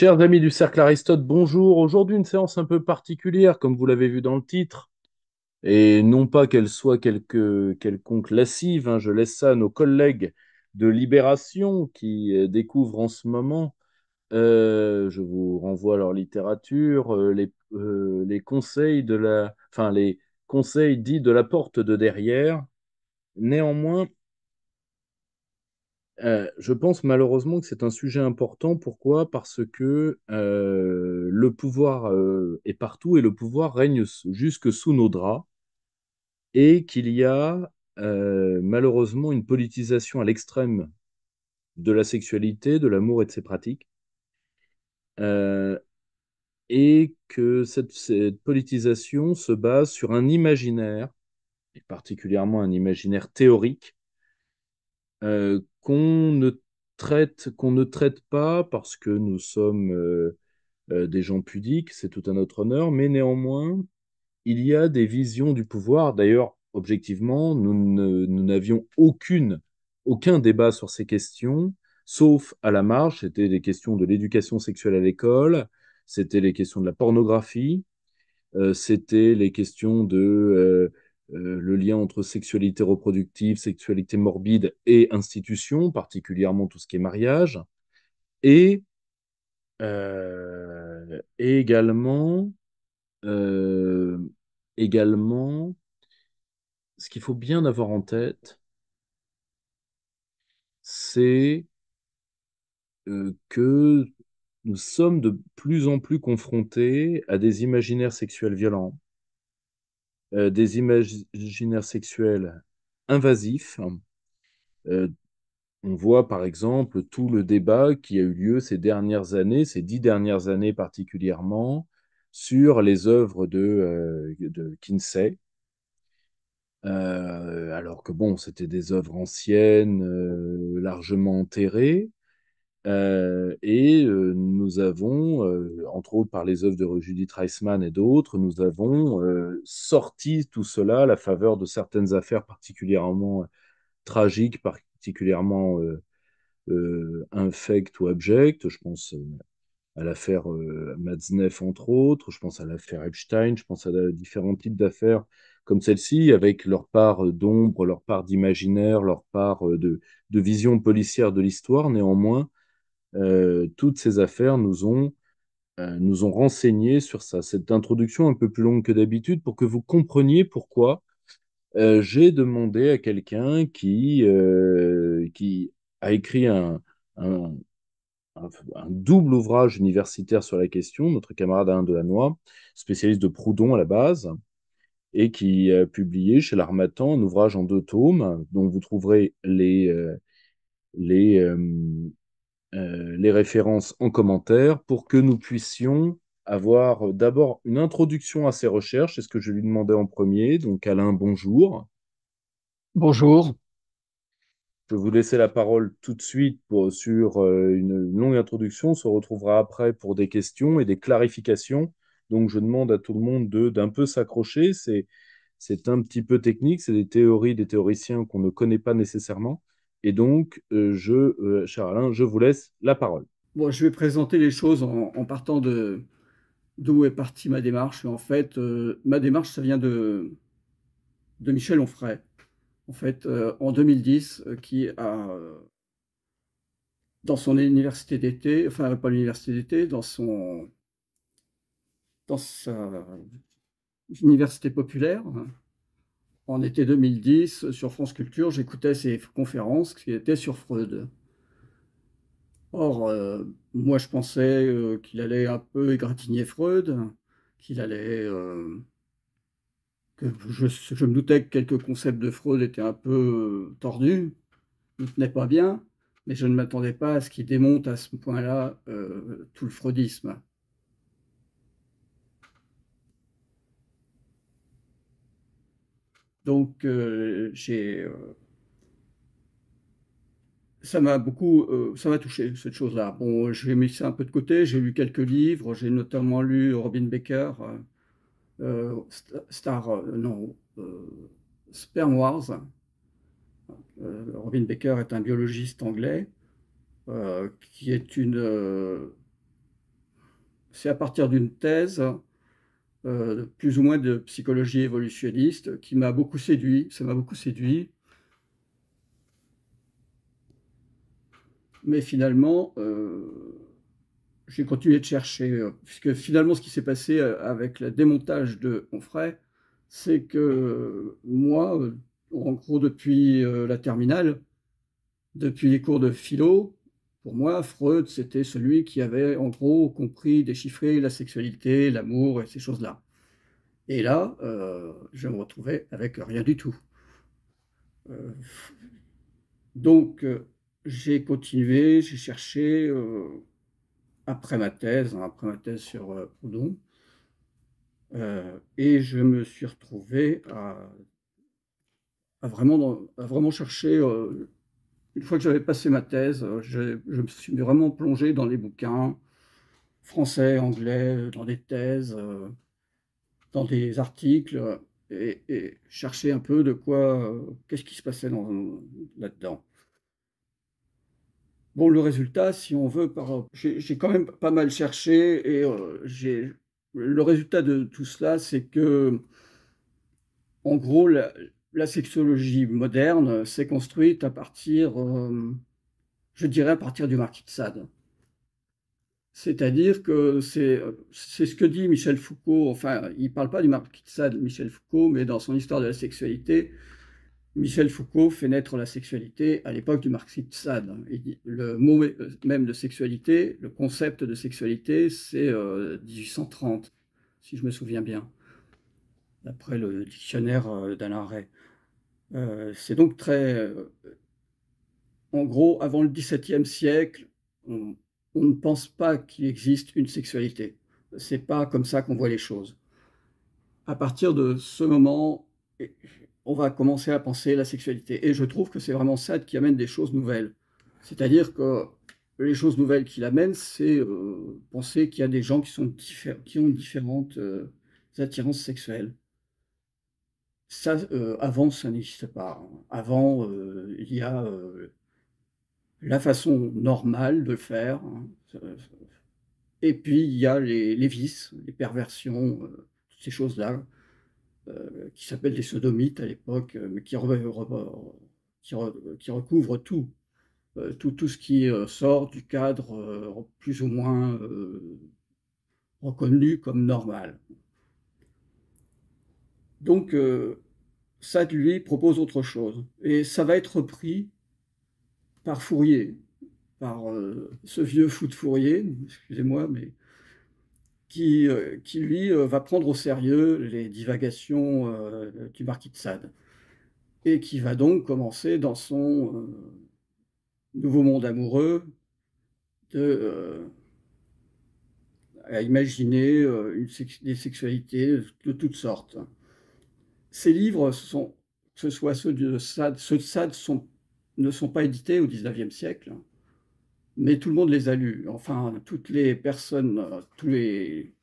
Chers amis du Cercle Aristote, bonjour. Aujourd'hui, une séance un peu particulière, comme vous l'avez vu dans le titre, et non pas qu'elle soit quelque, quelconque lassive. Hein, je laisse ça à nos collègues de Libération qui euh, découvrent en ce moment. Euh, je vous renvoie à leur littérature, euh, les, les, conseils de la, enfin les conseils dits de la porte de derrière. Néanmoins, euh, je pense malheureusement que c'est un sujet important. Pourquoi Parce que euh, le pouvoir euh, est partout et le pouvoir règne jusque sous nos draps et qu'il y a malheureusement une politisation à l'extrême de la sexualité, de l'amour et de ses pratiques. et que cette, politisation se base sur un imaginaire, et particulièrement un imaginaire théorique, euh, qu'on ne traite, qu'on ne traite pas parce que nous sommes euh, euh, des gens pudiques, c'est tout à notre honneur, mais néanmoins, il y a des visions du pouvoir. D'ailleurs, objectivement, nous n'avions aucune, aucun débat sur ces questions, sauf à la marge, c'était les questions de l'éducation sexuelle à l'école, c'était les questions de la pornographie, euh, c'était les questions de euh, le lien entre sexualité reproductive, sexualité morbide et institution, particulièrement tout ce qui est mariage, et, euh, également, euh, également ce qu'il faut bien avoir en tête, c'est que nous sommes de plus en plus confrontés à des imaginaires sexuels violents, euh, des imaginaires sexuels invasifs. Euh, on voit par exemple tout le débat qui a eu lieu ces dernières années, ces dix dernières années particulièrement, sur les œuvres de, euh, de Kinsey. alors que bon, c'était des œuvres anciennes, largement enterrées, euh, et euh, nous avons, euh, entre autres par les œuvres de Judith Reisman et d'autres, nous avons sorti tout cela à la faveur de certaines affaires particulièrement tragiques, particulièrement infectes ou abjectes. Je pense à l'affaire Matzneff, entre autres, je pense à l'affaire Epstein, je pense à différents types d'affaires comme celle-ci, avec leur part d'ombre, leur part d'imaginaire, leur part de, de vision policière de l'histoire. Néanmoins, euh, toutes ces affaires nous ont, renseigné euh, nous ont sur ça. Cette introduction un peu plus longue que d'habitude pour que vous compreniez pourquoi euh, j'ai demandé à quelqu'un qui, qui a écrit un, un, double ouvrage universitaire sur la question, notre camarade Alain Delannoy, spécialiste de Proudhon à la base, et qui a publié chez l'Armatan un ouvrage en deux tomes, dont vous trouverez les, les, euh, les références en commentaire pour que nous puissions avoir euh, d'abord une introduction à ses recherches. C'est ce que je lui demandais en premier. Donc Alain, bonjour. Bonjour. Je vais vous laisser la parole tout de suite sur euh, une longue introduction. On se retrouvera après pour des questions et des clarifications. Donc je demande à tout le monde d'un peu s'accrocher. C'est un petit peu technique, c'est des théories des théoriciens qu'on ne connaît pas nécessairement. Et donc, euh, je, euh, cher Alain, je vous laisse la parole. je vais présenter les choses en, partant de d'où est partie ma démarche. En fait, euh, ma démarche, ça vient de, Michel Onfray, en fait, en 2010, qui a, dans son université d'été, enfin, pas l'université d'été, dans son dans sa université populaire, hein, en été 2010, sur France Culture, j'écoutais ses conférences qui étaient sur Freud. Or, euh, moi, je pensais euh, qu'il allait un peu égratigner Freud, qu'il allait. Euh, que je, me doutais que quelques concepts de Freud étaient un peu tordus, ne tenaient pas bien, mais je ne m'attendais pas à ce qu'il démonte à ce point-là tout le freudisme. Donc, euh, j'ai, euh, ça m'a beaucoup, euh, ça m'a touché cette chose-là. Bon, j'ai mis ça un peu de côté. J'ai lu quelques livres. J'ai notamment lu Robin Baker, Star, non, Sperm Wars. Robin Baker est un biologiste anglais qui est une, c'est à partir d'une thèse euh, plus ou moins de psychologie évolutionniste, qui m'a beaucoup séduit. Ça m'a beaucoup séduit. Mais finalement, euh, j'ai continué de chercher, euh, puisque finalement, ce qui s'est passé avec le démontage de Onfray, c'est que moi, en gros, depuis la terminale, depuis les cours de philo, pour moi, Freud, c'était celui qui avait en gros compris, déchiffré la sexualité, l'amour et ces choses-là. Et là, euh, je me retrouvais avec rien du tout. Euh, donc, euh, j'ai continué, j'ai cherché, après ma thèse, hein, après ma thèse sur Proudhon, et je me suis retrouvé à, vraiment, à vraiment chercher une fois que j'avais passé ma thèse, euh, je, me suis vraiment plongé dans les bouquins français, anglais, euh, dans des thèses, euh, dans des articles, et, chercher un peu de quoi, qu'est-ce qui se passait là-dedans. Bon, le résultat, si on veut, par, j'ai quand même pas mal cherché, et j'ai le résultat de tout cela, c'est que, en gros, la, la sexologie moderne s'est construite à partir, euh, je dirais, à partir du marquis de Sade. C'est-à-dire que c'est ce que dit Michel Foucault, enfin, il ne parle pas du marquis de Sade, Michel Foucault, mais dans son histoire de la sexualité, Michel Foucault fait naître la sexualité à l'époque du marquis de Sade. Le mot même de sexualité, le concept de sexualité, c'est 1830, euh, si je me souviens bien, d'après le dictionnaire euh, d'Alain Ray. Euh, c'est donc très. Euh, en gros, avant le XVIIe siècle, on, ne pense pas qu'il existe une sexualité. C'est pas comme ça qu'on voit les choses. À partir de ce moment, on va commencer à penser la sexualité. Et je trouve que c'est vraiment ça qui amène des choses nouvelles. C'est-à-dire que les choses nouvelles qu'il amène, c'est euh, penser qu'il y a des gens qui, sont qui ont différentes attirances sexuelles. Euh, avant, ça n'existe pas. Hein. Avant, euh, il y a euh, la façon normale de faire, hein, et puis il y a les, vices, les perversions, toutes ces choses-là, qui s'appellent les sodomites à l'époque, mais qui, recouvrent Tout, tout, ce qui sort du cadre plus ou moins reconnu comme normal. Donc, Sade, euh, lui propose autre chose. Et ça va être pris par Fourier, par euh, ce vieux fou de Fourier, excusez-moi, mais qui, euh, lui va prendre au sérieux les divagations du marquis de Sade et qui va donc commencer dans son nouveau monde amoureux à imaginer des sexualités de toutes sortes. Ces livres, que ce soit ceux de Sade, ceux de Sade ne sont pas édités au XIXe siècle, mais tout le monde les a lus. Enfin, toutes les personnes, tous les,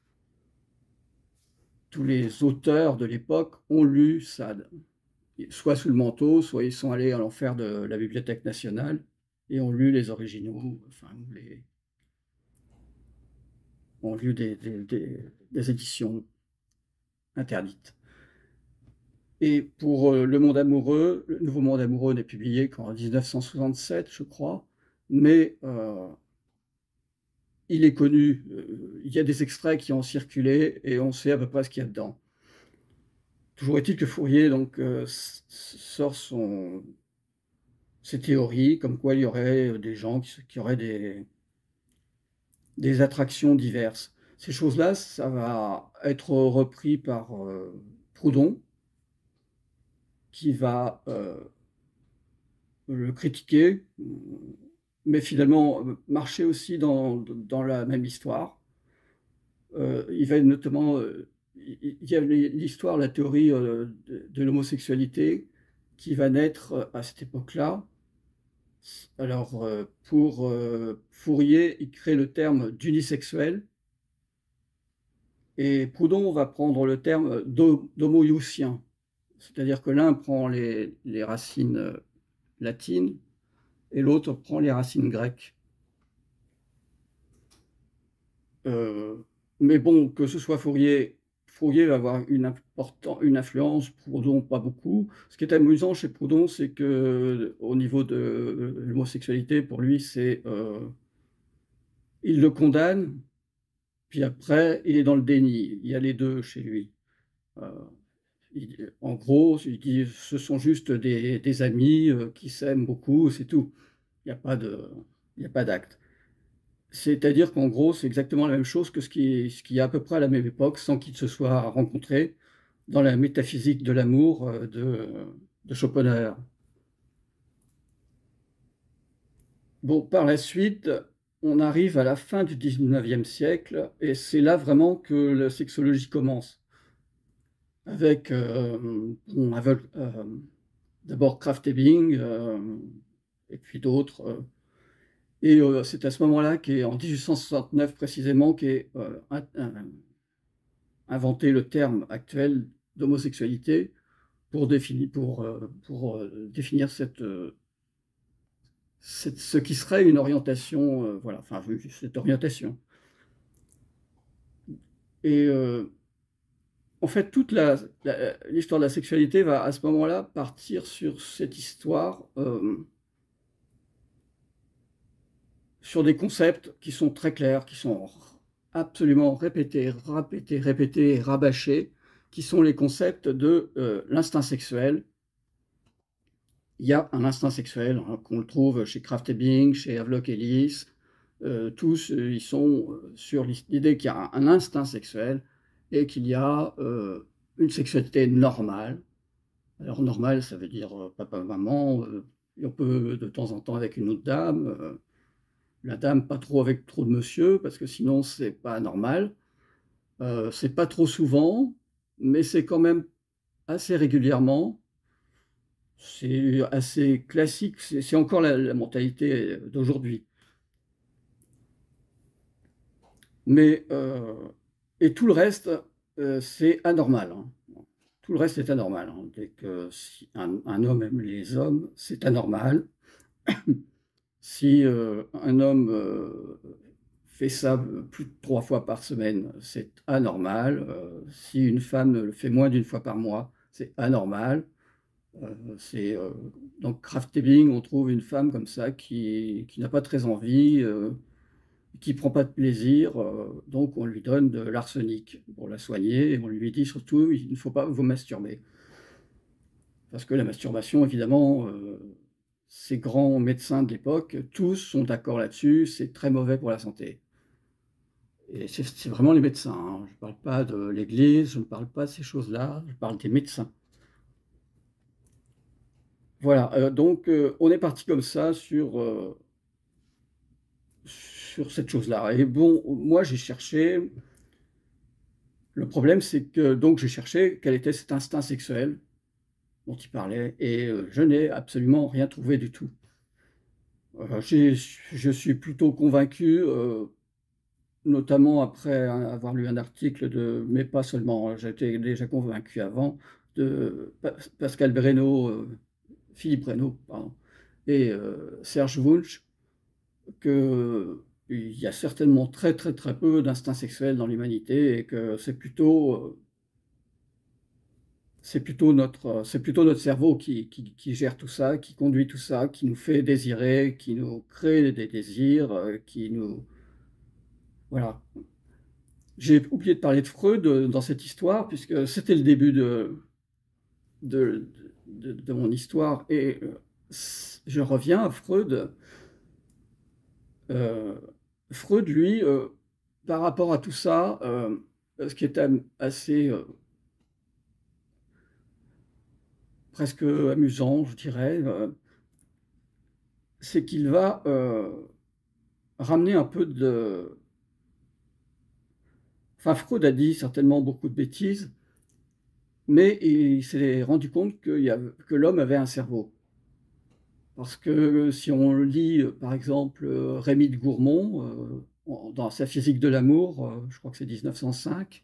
tous les auteurs de l'époque ont lu Sade, soit sous le manteau, soit ils sont allés à l'enfer de la Bibliothèque nationale et ont lu les originaux, enfin, ont lu des éditions interdites. Et pour euh, Le Monde Amoureux, Le Nouveau Monde Amoureux n'est publié qu'en 1967, je crois, mais euh, il est connu, euh, il y a des extraits qui ont circulé et on sait à peu près ce qu'il y a dedans. Toujours est-il que Fourier donc, sort son, ses théories comme quoi il y aurait des gens qui, auraient des, des attractions diverses. Ces choses-là, ça va être repris par Proudhon, qui va euh, le critiquer, mais finalement euh, marcher aussi dans, dans la même histoire. Euh, il va notamment, il y a l'histoire, la théorie de, l'homosexualité qui va naître à cette époque-là. Alors, pour Fourier, il crée le terme d'unisexuel. Et Proudhon va prendre le terme d'homoïoutien. C'est-à-dire que l'un prend les, racines euh, latines et l'autre prend les racines grecques. Euh, mais bon, que ce soit Fourier, Fourier va avoir une, influence, Proudhon pas beaucoup. Ce qui est amusant chez Proudhon, c'est que euh, au niveau de l'homosexualité, pour lui, c'est il le condamne, puis après, il est dans le déni. Il y a les deux chez lui en gros, ils disent ce sont juste des, amis euh, qui s'aiment beaucoup, c'est tout. Il n'y a pas a pas d'acte. C'est-à-dire qu'en gros, c'est exactement la même chose que ce qui, ce qui est à peu près à la même époque, sans qu'ils se soient rencontrés, dans la métaphysique de l'amour euh, de, Schopenhauer. Bon, par la suite, on arrive à la fin du XIXe siècle, et c'est là vraiment que la sexologie commence avec, euh, euh, d'abord Kraft Ebing euh, et puis d'autres. et c'est à ce moment-là qu'est, en 1869 précisément, qu'est inventé le terme actuel d'homosexualité pour, définir, ce qui serait une orientation, voilà, enfin, cette orientation. Et en fait, toute l'histoire de la sexualité va à ce moment-là partir sur cette histoire, euh, sur des concepts qui sont très clairs, qui sont absolument répétés, répétés, répétés, rabâchés, qui sont les concepts de euh, l'instinct sexuel. Il y a un instinct sexuel hein, qu'on le trouve chez Kraft Ebing, chez Havelock Ellis. Euh, tous, ils sont sur l'idée qu'il y a un instinct sexuel qu'il y a euh, une sexualité normale. Alors normale, ça veut dire euh, papa, maman, euh, et on peut de temps en temps avec une autre dame, la dame pas trop avec trop de monsieur, parce que sinon c'est pas normal. c'est pas trop souvent, mais c'est quand même assez régulièrement. C'est assez classique, c'est encore la, la mentalité d'aujourd'hui. Mais et tout le reste, euh, c'est anormal. Hein. Tout le reste est anormal. Hein. Dès que si un, homme aime les hommes, c'est anormal. si euh, un homme euh, fait ça plus de trois fois par semaine, c'est anormal. si une femme le fait moins d'une fois par mois, c'est anormal. c'est donc tabbing, on trouve une femme comme ça qui, qui n'a pas très envie qui prend pas de plaisir, euh, donc on lui donne de l'arsenic pour la soigner et on lui dit surtout il ne faut pas vous masturber. Parce que la masturbation, évidemment, euh, ces grands médecins de l'époque, tous sont d'accord là-dessus, c'est très mauvais pour la santé. Et c'est vraiment les médecins. Hein. Je ne parle pas de l'Église, je ne parle pas de ces choses-là, je parle des médecins. Voilà, euh, donc on est parti comme ça sur sur cette chose-là. Et bon, moi, j'ai cherché. Le problème, c'est que donc j'ai cherché quel était cet instinct sexuel dont il parlait, et euh, je n'ai absolument rien trouvé du tout. Euh, je suis plutôt convaincu, euh, notamment après avoir lu un article de, mais pas seulement, j'étais déjà convaincu avant, de Pascal Breno, Philippe Breno, pardon, et Serge Wunsch, que il y a certainement très très très peu d'instinct sexuel dans l'humanité et que c'est plutôt euh, c'est plutôt notre c'est plutôt notre cerveau qui, qui, gère tout ça, qui conduit tout ça, qui nous fait désirer, qui nous crée des désirs, euh, qui nous voilà. J'ai oublié de parler de Freud euh, dans cette histoire puisque c'était le début de, de de, mon histoire et je reviens à Freud euh, Freud, lui, euh, par rapport à tout ça, euh, ce qui est assez presque amusant, je dirais, c'est qu'il va ramener un peu de... Enfin, Freud a dit certainement beaucoup de bêtises, mais il s'est rendu compte que, que l'homme avait un cerveau. Parce que si on lit, euh, par exemple, euh, Rémy de Gourmont, euh, dans sa physique de l'amour, je crois que c'est 1905,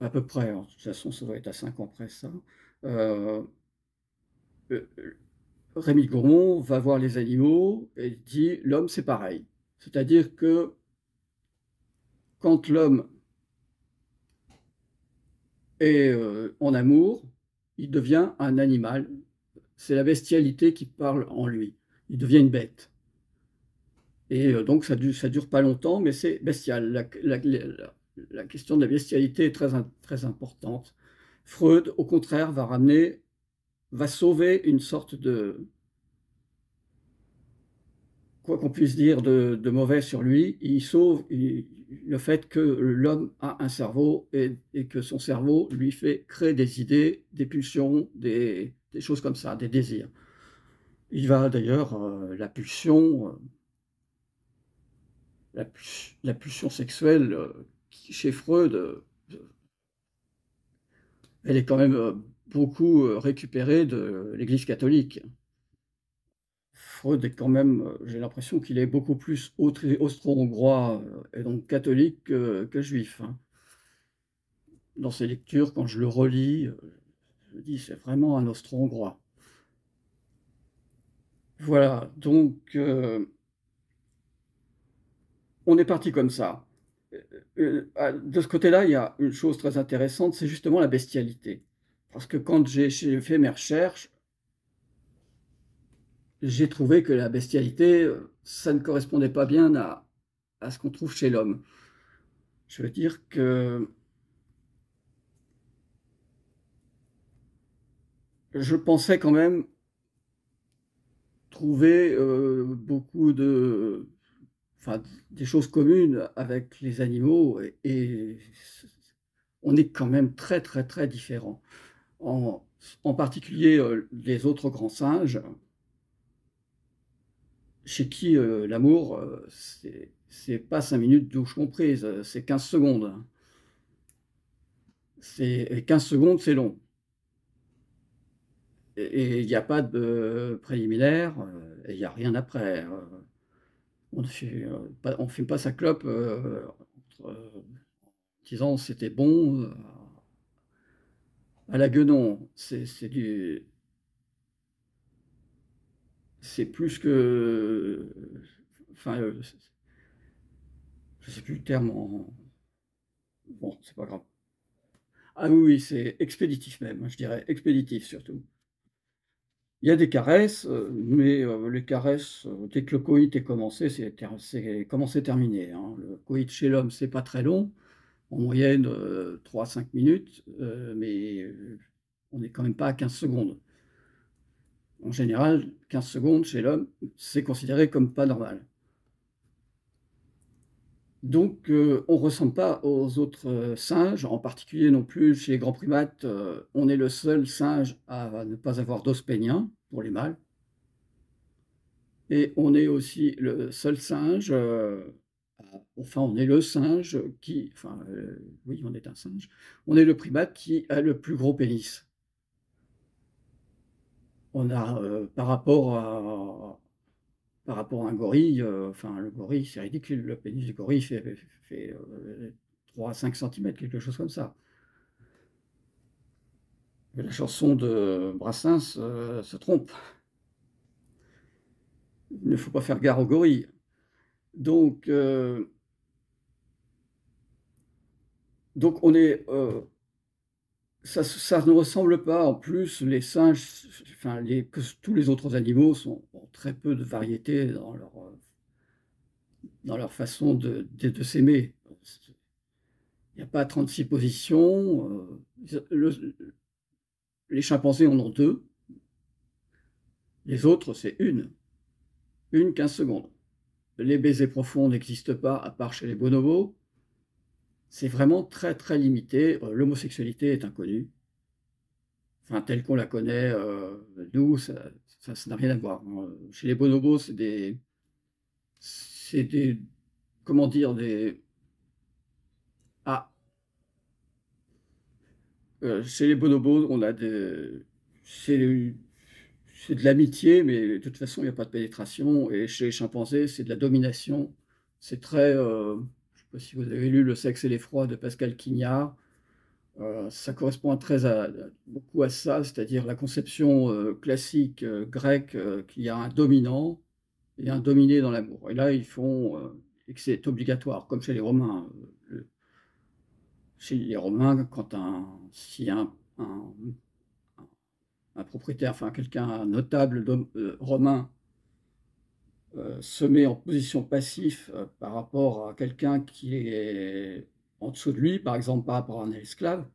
à peu près, hein, de toute façon, ça doit être à 5 ans près, ça. Rémy de Gourmont va voir les animaux et dit l'homme, c'est pareil. C'est-à-dire que quand l'homme est en amour, il devient un animal c'est la bestialité qui parle en lui. Il devient une bête. Et euh, donc ça ne dure, dure, pas longtemps, mais c'est bestial. La, question de la bestialité est très, très importante. Freud, au contraire, va ramener, va sauver une sorte de, quoi qu'on puisse dire de, mauvais sur lui, il sauve le fait que l'homme a un cerveau et, que son cerveau lui fait créer des idées, des pulsions, des, des choses comme ça, des désirs. Il va d'ailleurs, euh, la pulsion, euh, la, pulsion sexuelle euh, chez Freud, elle est quand même beaucoup récupérée de l'Église catholique. Freud est quand même, j'ai l'impression qu'il est beaucoup plus austro-hongrois et donc catholique que, juif. Hein. Dans ses lectures, quand je le relis, je dis, c'est vraiment un austro-hongrois. Voilà, donc euh, on est parti comme ça. Euh, euh, de ce côté-là, il y a une chose très intéressante, c'est justement la bestialité. Parce que quand j'ai fait mes recherches, j'ai trouvé que la bestialité, ça ne correspondait pas bien à, à ce qu'on trouve chez l'homme. Je veux dire que je pensais quand même trouver euh, beaucoup de, des choses communes avec les animaux et, on est quand même très très très différents. En, particulier euh, les autres grands singes, chez qui euh, l'amour, c'est pas cinq minutes douche comprise, c'est 15 secondes. C'est 15 secondes, c'est long et il n'y a pas de préliminaire, euh, et il n'y a rien après. Euh. on ne euh, fume, pas sa clope en disant c'était bon à la guenon. C'est du. C'est plus que. Enfin, je sais plus le terme en. Bon, c'est pas grave. Ah oui, c'est expéditif même, je dirais, expéditif surtout. Il y a des caresses, euh, mais euh, les caresses, euh, dès que le coït est commencé, c'est, commencé terminé. Hein. Le coït chez l'homme, c'est pas très long, en moyenne 3-5 minutes, mais on n'est quand même pas à 15 secondes. En général, 15 secondes chez l'homme, c'est considéré comme pas normal. Donc, euh, on ne ressemble pas aux autres euh, singes, en particulier non plus chez les grands primates. Euh, on est le seul singe à ne pas avoir d'os pénien pour les mâles. Et on est aussi le seul singe, enfin, on est le singe qui, enfin, oui, on est un singe, on est le primate qui a le plus gros pénis. On a, par rapport à, par rapport à un gorille, euh, enfin le gorille, c'est ridicule, le pénis du gorille fait, 3 à 5 cm, quelque chose comme ça. Mais la chanson de Brassens euh, se trompe. Il ne faut pas faire gare au gorille. Donc, euh, donc on est ça, ne ressemble pas. En plus, les singes, enfin, tous les autres animaux sont, ont très peu de variété dans leur, euh, dans leur façon de, s'aimer. Il n'y a pas 36 positions. Euh, les chimpanzés en ont deux. Les autres, c'est une. Une quinze secondes. Les baisers profonds n'existent pas, à part chez les bonobos c'est vraiment très très limité. Euh, l'homosexualité est inconnue. Enfin, telle qu'on la connaît, euh, nous, ça n'a rien à voir. Hein. Chez les bonobos, c'est des, c'est des, comment dire, des, ah, euh, chez les bonobos, on a des, c'est, de l'amitié, mais de toute façon, il n'y a pas de pénétration. Et chez les chimpanzés, c'est de la domination. C'est très, si vous avez lu Le sexe et l'effroi de Pascal Quignard, euh, ça correspond très à, beaucoup à ça, c'est-à-dire la conception euh, classique euh, grecque qu'il y a un dominant et un dominé dans l'amour. Et là, ils font, et que c'est obligatoire, comme chez les Romains. chez les Romains, quand un, si un, un propriétaire, enfin quelqu'un notable romain euh, se met en position passive euh, par rapport à quelqu'un qui est en dessous de lui, par exemple par rapport à un esclave,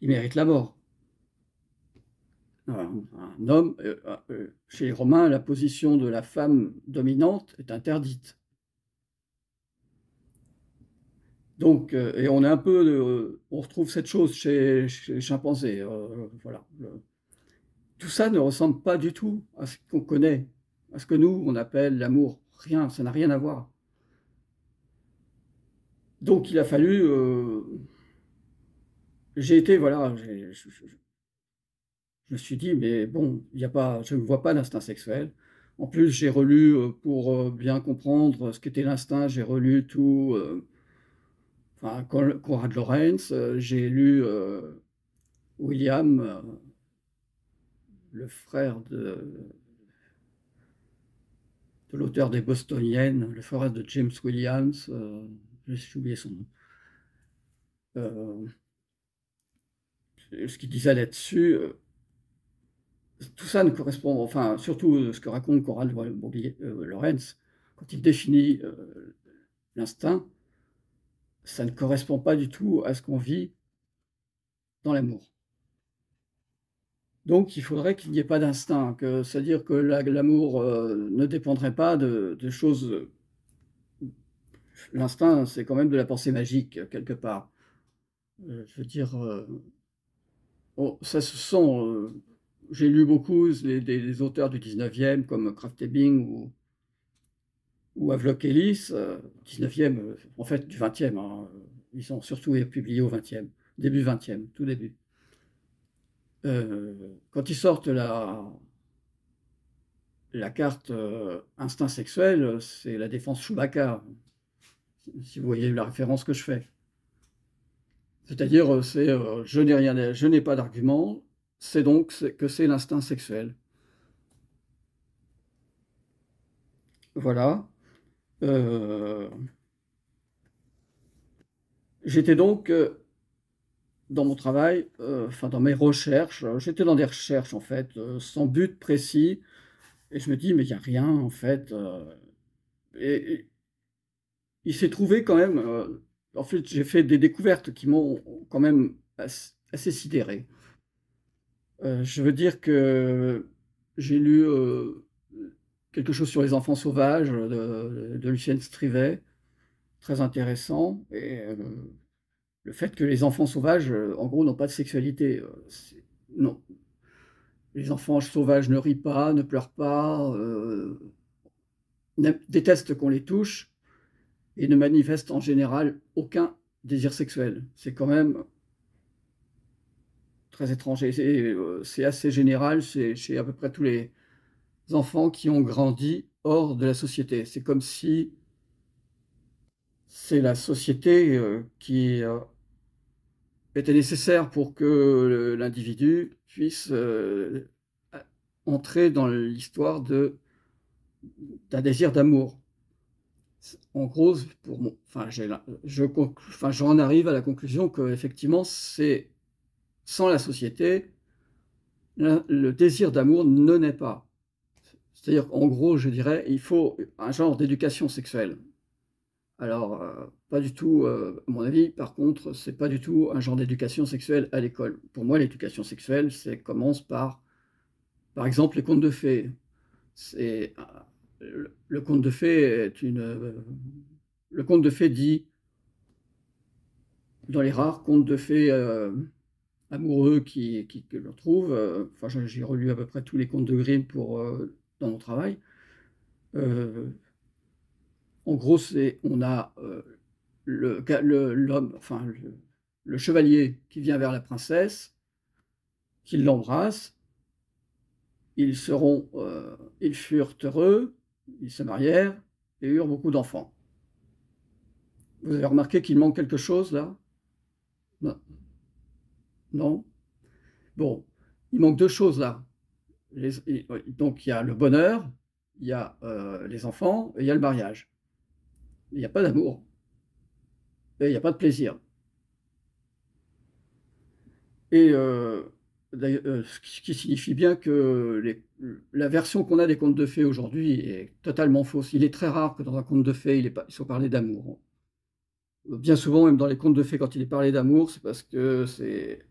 il mérite la mort. Un, homme, euh, chez les Romains, la position de la femme dominante est interdite. Donc, et on est un peu, on retrouve cette chose chez, les chimpanzés. voilà. tout ça ne ressemble pas du tout à ce qu'on connaît ce que nous, on appelle l'amour. Rien, ça n'a rien à voir. Donc il a fallu... Euh, j'ai été, voilà, je, me suis dit, mais bon, y a pas, je ne vois pas l'instinct sexuel. En plus, j'ai relu, euh, pour euh, bien comprendre ce qu'était l'instinct, j'ai relu tout... enfin, Conrad Lorenz, j'ai lu William, le frère de l'auteur des Bostoniennes, le forêts de James Williams, euh, j'ai oublié son nom. Euh, ce qu'il disait là-dessus, euh, tout ça ne correspond, enfin, surtout ce que raconte Coral Lorenz, quand il définit l'instinct, ça ne correspond pas du tout à ce qu'on vit dans l'amour. Donc il faudrait qu'il n'y ait pas d'instinct, c'est-à-dire que l'amour euh, ne dépendrait pas de, choses... Euh, l'instinct, c'est quand même de la pensée magique, quelque part. Euh, je veux dire, oh, ça se sent. J'ai lu beaucoup des auteurs du 19e, comme Kraft-Ebing ou, ou Ellis, 19e, en fait du 20e, hein, ils sont surtout publiés au 20e, début 20e, tout début. Euh, quand ils sortent la, la carte euh, instinct sexuel, c'est la défense Chewbacca, si vous voyez la référence que je fais. C'est-à-dire, euh, c'est je n'ai rien, je n'ai pas d'argument, c'est donc que c'est l'instinct sexuel. Voilà. J'étais donc dans mon travail, euh, enfin dans mes recherches, euh, j'étais dans des recherches en fait, euh, sans but précis, et je me dis, mais il n'y a rien en fait. et, il s'est trouvé quand même, en fait, j'ai fait des découvertes qui m'ont quand même assez, sidéré. je veux dire que j'ai lu quelque chose sur les enfants sauvages de, de Lucienne Strivet, très intéressant, et le fait que les enfants sauvages, euh, en gros, n'ont pas de sexualité. Euh, non. Les enfants sauvages ne rient pas, ne pleurent pas, euh, détestent qu'on les touche et ne manifestent en général aucun désir sexuel. C'est quand même très étranger. C'est assez général chez à peu près tous les enfants qui ont grandi hors de la société. C'est comme si c'est la société qui était nécessaire pour que euh, l'individu puisse euh, entrer dans l'histoire d'un désir d'amour. En gros, pour enfin, j'en arrive à la conclusion que effectivement, c'est sans la société, le, désir d'amour ne naît pas. C'est-à-dire, en gros, je dirais, il faut un genre d'éducation sexuelle. Alors, euh, pas du tout, euh, à mon avis, par contre, c'est pas du tout un genre d'éducation sexuelle à l'école. Pour moi, l'éducation sexuelle, c'est commence par, par exemple, les contes de fées. C'est, euh, le conte de fées est une. le conte de fées dit, dans les rares contes de fées amoureux qui, qui, que l'on trouve, enfin, j'ai relu à peu près tous les contes de Grimm pour, dans mon travail, en gros, on a euh, le, chevalier qui vient vers la princesse, qui l'embrasse. Ils seront, euh, ils furent heureux, ils se marièrent et eurent beaucoup d'enfants. Vous avez remarqué qu'il manque quelque chose là Non. Bon, il manque deux choses là. donc il y a le bonheur, il y a euh, les enfants et il y a le mariage il n'y a pas d'amour. il n'y a pas de plaisir. Et euh, euh, ce qui signifie bien que la version qu'on a des contes de fées aujourd'hui est totalement fausse. Il est très rare que dans un conte de fées, il, soit parlé d'amour. Bien souvent, même dans les contes de fées, quand il est parlé d'amour, c'est parce que c'est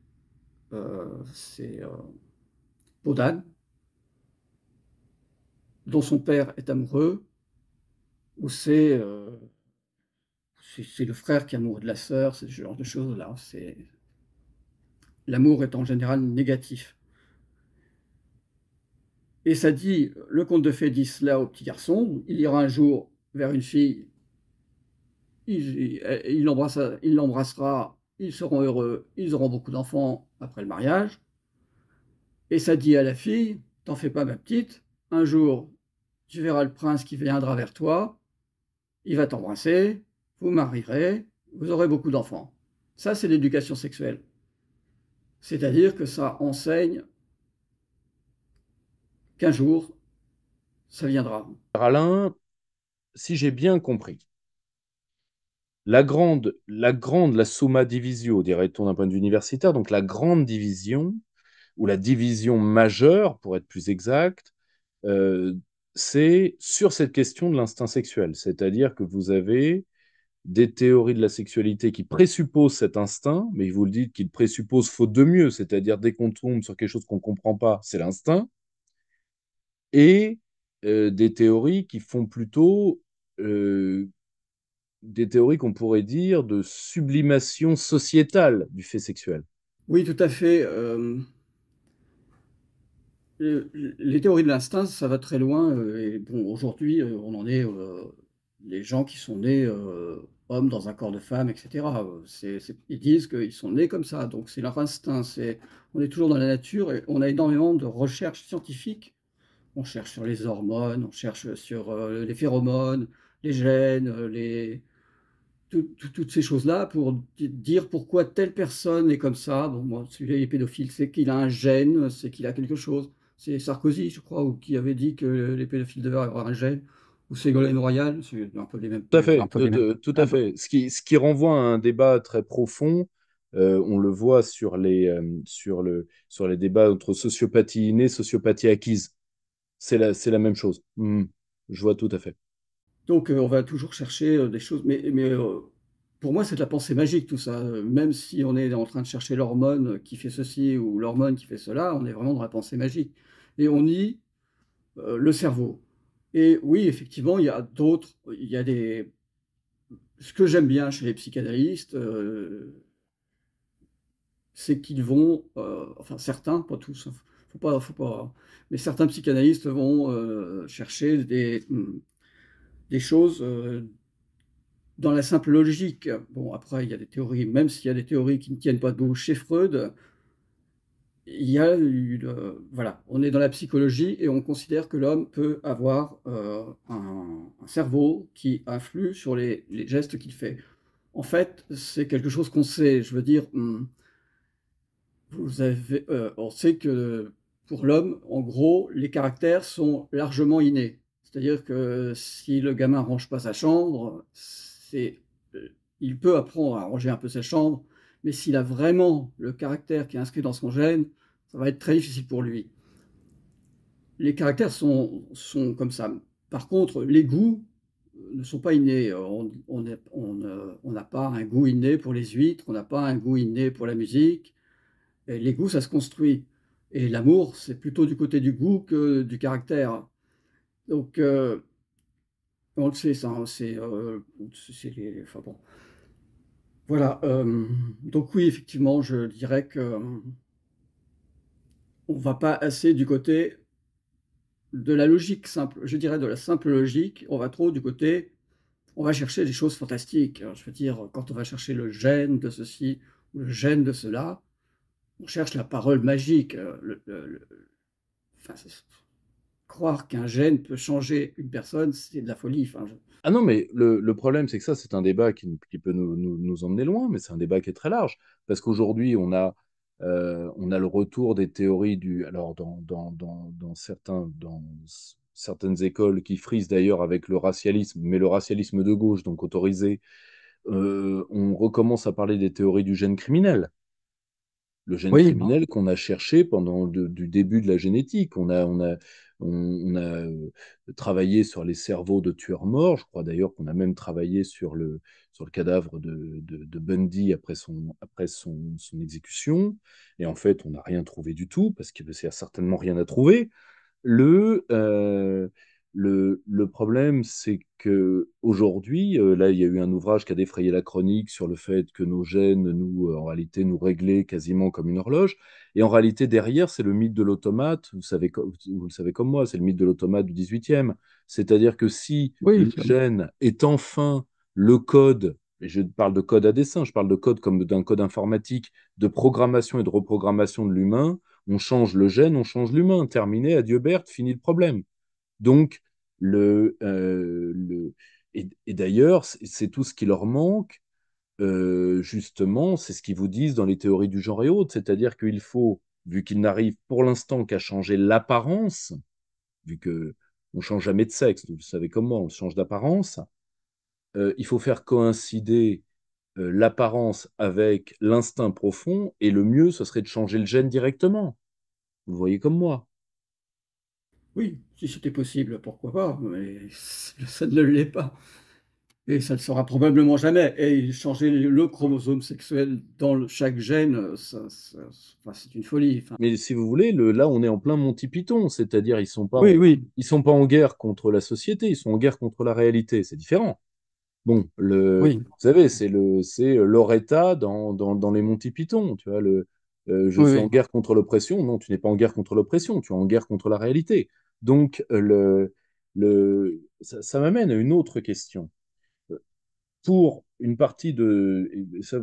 euh, C'est... euh, dont son père est amoureux, ou c'est c'est le frère qui est amoureux de la sœur, ce genre de choses-là. L'amour est en général négatif. Et ça dit, le conte de fées dit cela au petit garçon, il ira un jour vers une fille, il l'embrassera, il, ils seront heureux, ils auront beaucoup d'enfants après le mariage. Et ça dit à la fille, t'en fais pas ma petite, un jour tu verras le prince qui viendra vers toi, il va t'embrasser, vous marierez, vous aurez beaucoup d'enfants. Ça, c'est l'éducation sexuelle. C'est-à-dire que ça enseigne qu'un jour, ça viendra. Alain, si j'ai bien compris, la grande, la grande, la summa divisio, dirait-on d'un point de vue universitaire, donc la grande division, ou la division majeure, pour être plus exact, euh, c'est sur cette question de l'instinct sexuel. C'est-à-dire que vous avez des théories de la sexualité qui présupposent cet instinct, mais vous le dites qu'il présuppose faute de mieux, c'est-à-dire dès qu'on tombe sur quelque chose qu'on ne comprend pas, c'est l'instinct, et euh, des théories qui font plutôt euh, des théories qu'on pourrait dire de sublimation sociétale du fait sexuel. Oui, tout à fait. Euh, les théories de l'instinct, ça va très loin. Et bon, aujourd'hui, on en est les gens qui sont nés euh, hommes dans un corps de femme, etc. Euh, ils disent qu'ils sont nés comme ça, donc c'est leur instinct. on est toujours dans la nature et on a énormément de recherches scientifiques. On cherche sur les hormones, on cherche sur euh, les phéromones, les gènes, les, toutes ces choses-là pour dire pourquoi telle personne est comme ça. Bon, moi, celui-là, il est pédophile, c'est qu'il a un gène, c'est qu'il a quelque chose. C'est Sarkozy, je crois, qui avait dit que les pédophiles devaient avoir un gène ou Ségolène Royal, c'est un peu les mêmes. Tout à fait, tout à fait. Ce qui, renvoie à un débat très profond. Euh, on le voit sur les, euh, sur, le, sur les débats entre sociopathie innée, sociopathie acquise. C'est la, c'est la même chose. Hmm. je vois tout à fait. Donc euh, on va toujours chercher des choses, mais, mais pour moi c'est de la pensée magique tout ça. Même si on est en train de chercher l'hormone qui fait ceci ou l'hormone qui fait cela, on est vraiment dans la pensée magique. Et on y le cerveau. Et oui, effectivement, il y a d'autres, il y a des... Ce que j'aime bien chez les psychanalystes, euh, c'est qu'ils vont, euh, enfin certains, pas tous, hein, faut pas, faut pas, mais certains psychanalystes vont euh, chercher des, hmm, des choses dans la simple logique. Bon, après, il y a des théories, même s'il y a des théories qui ne tiennent pas debout chez Freud, il y a euh, voilà, on est dans la psychologie et on considère que l'homme peut avoir euh, un, cerveau qui influe sur les, gestes qu'il fait. En fait, c'est quelque chose qu'on sait. Je veux dire, hmm, euh, on sait que pour l'homme, en gros, les caractères sont largement innés. C'est-à-dire que si le gamin range pas sa chambre, il peut apprendre à ranger un peu sa chambre mais s'il a vraiment le caractère qui est inscrit dans son gène, ça va être très difficile pour lui. Les caractères sont, sont comme ça. Par contre, les goûts euh, ne sont pas innés. On n'a on, pas un goût inné pour les huîtres, on n'a pas un goût inné pour la musique. Et les goûts, ça se construit. Et l'amour, c'est plutôt du côté du goût que du caractère. Donc, euh, on le sait, ça, hein, c'est. Euh, enfin bon, voilà, euh, donc oui, effectivement, je dirais que euh, on va pas assez du côté de la logique simple, je dirais de la simple logique, on va trop du côté, on va chercher des choses fantastiques. je veux dire, quand on va chercher le gène de ceci ou le gène de cela, on cherche la parole magique. Euh, le, croire qu'un gène peut changer une personne, c'est de la folie. Enfin, Ah non, mais le, le problème, c'est que ça, c'est un débat qui, peut nous, nous, nous, emmener loin, mais c'est un débat qui est très large. Parce qu'aujourd'hui, on a, euh, on a le retour des théories du. Alors, dans, dans, dans, dans certains, dans certaines écoles qui frisent d'ailleurs avec le racialisme, mais le racialisme de gauche, donc autorisé, euh, on recommence à parler des théories du gène criminel le gène criminel qu'on a cherché pendant du début de la génétique. On a, on a, on, a euh, travaillé sur les cerveaux de tueurs morts. Je crois d'ailleurs qu'on a même travaillé sur le, sur le cadavre de, de, Bundy après, son, après son, exécution. Et en fait, on n'a rien trouvé du tout parce qu'il n'y a certainement rien à trouver. Le, euh, le, problème, c'est que aujourd'hui, euh, là, il y a eu un ouvrage qui a défrayé la chronique sur le fait que nos gènes, nous, euh, en réalité, nous réglaient quasiment comme une horloge. Et en réalité, derrière, c'est le mythe de l'automate. Vous, vous le savez comme moi, c'est le mythe de l'automate du 18e. C'est-à-dire que si le gène est enfin le code et je parle de code à dessin, je parle de code comme d'un code informatique, de programmation et de reprogrammation de l'humain, on change le gène, on change l'humain, terminé, adieu Berthe, fini le problème. Donc, euh, le, Et, d'ailleurs, c'est tout ce qui leur manque, euh, justement, c'est ce qu'ils vous disent dans les théories du genre et autres, c'est-à-dire qu'il faut, vu qu'ils n'arrivent pour l'instant qu'à changer l'apparence, vu que on change jamais de sexe, vous savez comment, on change d'apparence, euh, il faut faire coïncider l'apparence avec l'instinct profond, et le mieux, ce serait de changer le gène directement. Vous voyez comme moi. Oui, si c'était possible, pourquoi pas, mais ça ne l'est pas. Et ça ne sera probablement jamais. Et changer le chromosome sexuel dans chaque gène, ça, c'est une folie. Mais si vous voulez, là, on est en plein Monty Python, c'est-à-dire ils sont pas, oui, oui. ils sont pas en guerre contre la société, ils sont en guerre contre la réalité. C'est différent. Bon, le, vous savez, c'est le, c'est Loretta dans, les Monty Python, tu vois. Le, euh, je suis en guerre contre l'oppression. Non, tu n'es pas en guerre contre l'oppression, tu es en guerre contre la réalité. Donc, euh, le, le, ça, m'amène à une autre question. Euh, pour une partie de. Ça,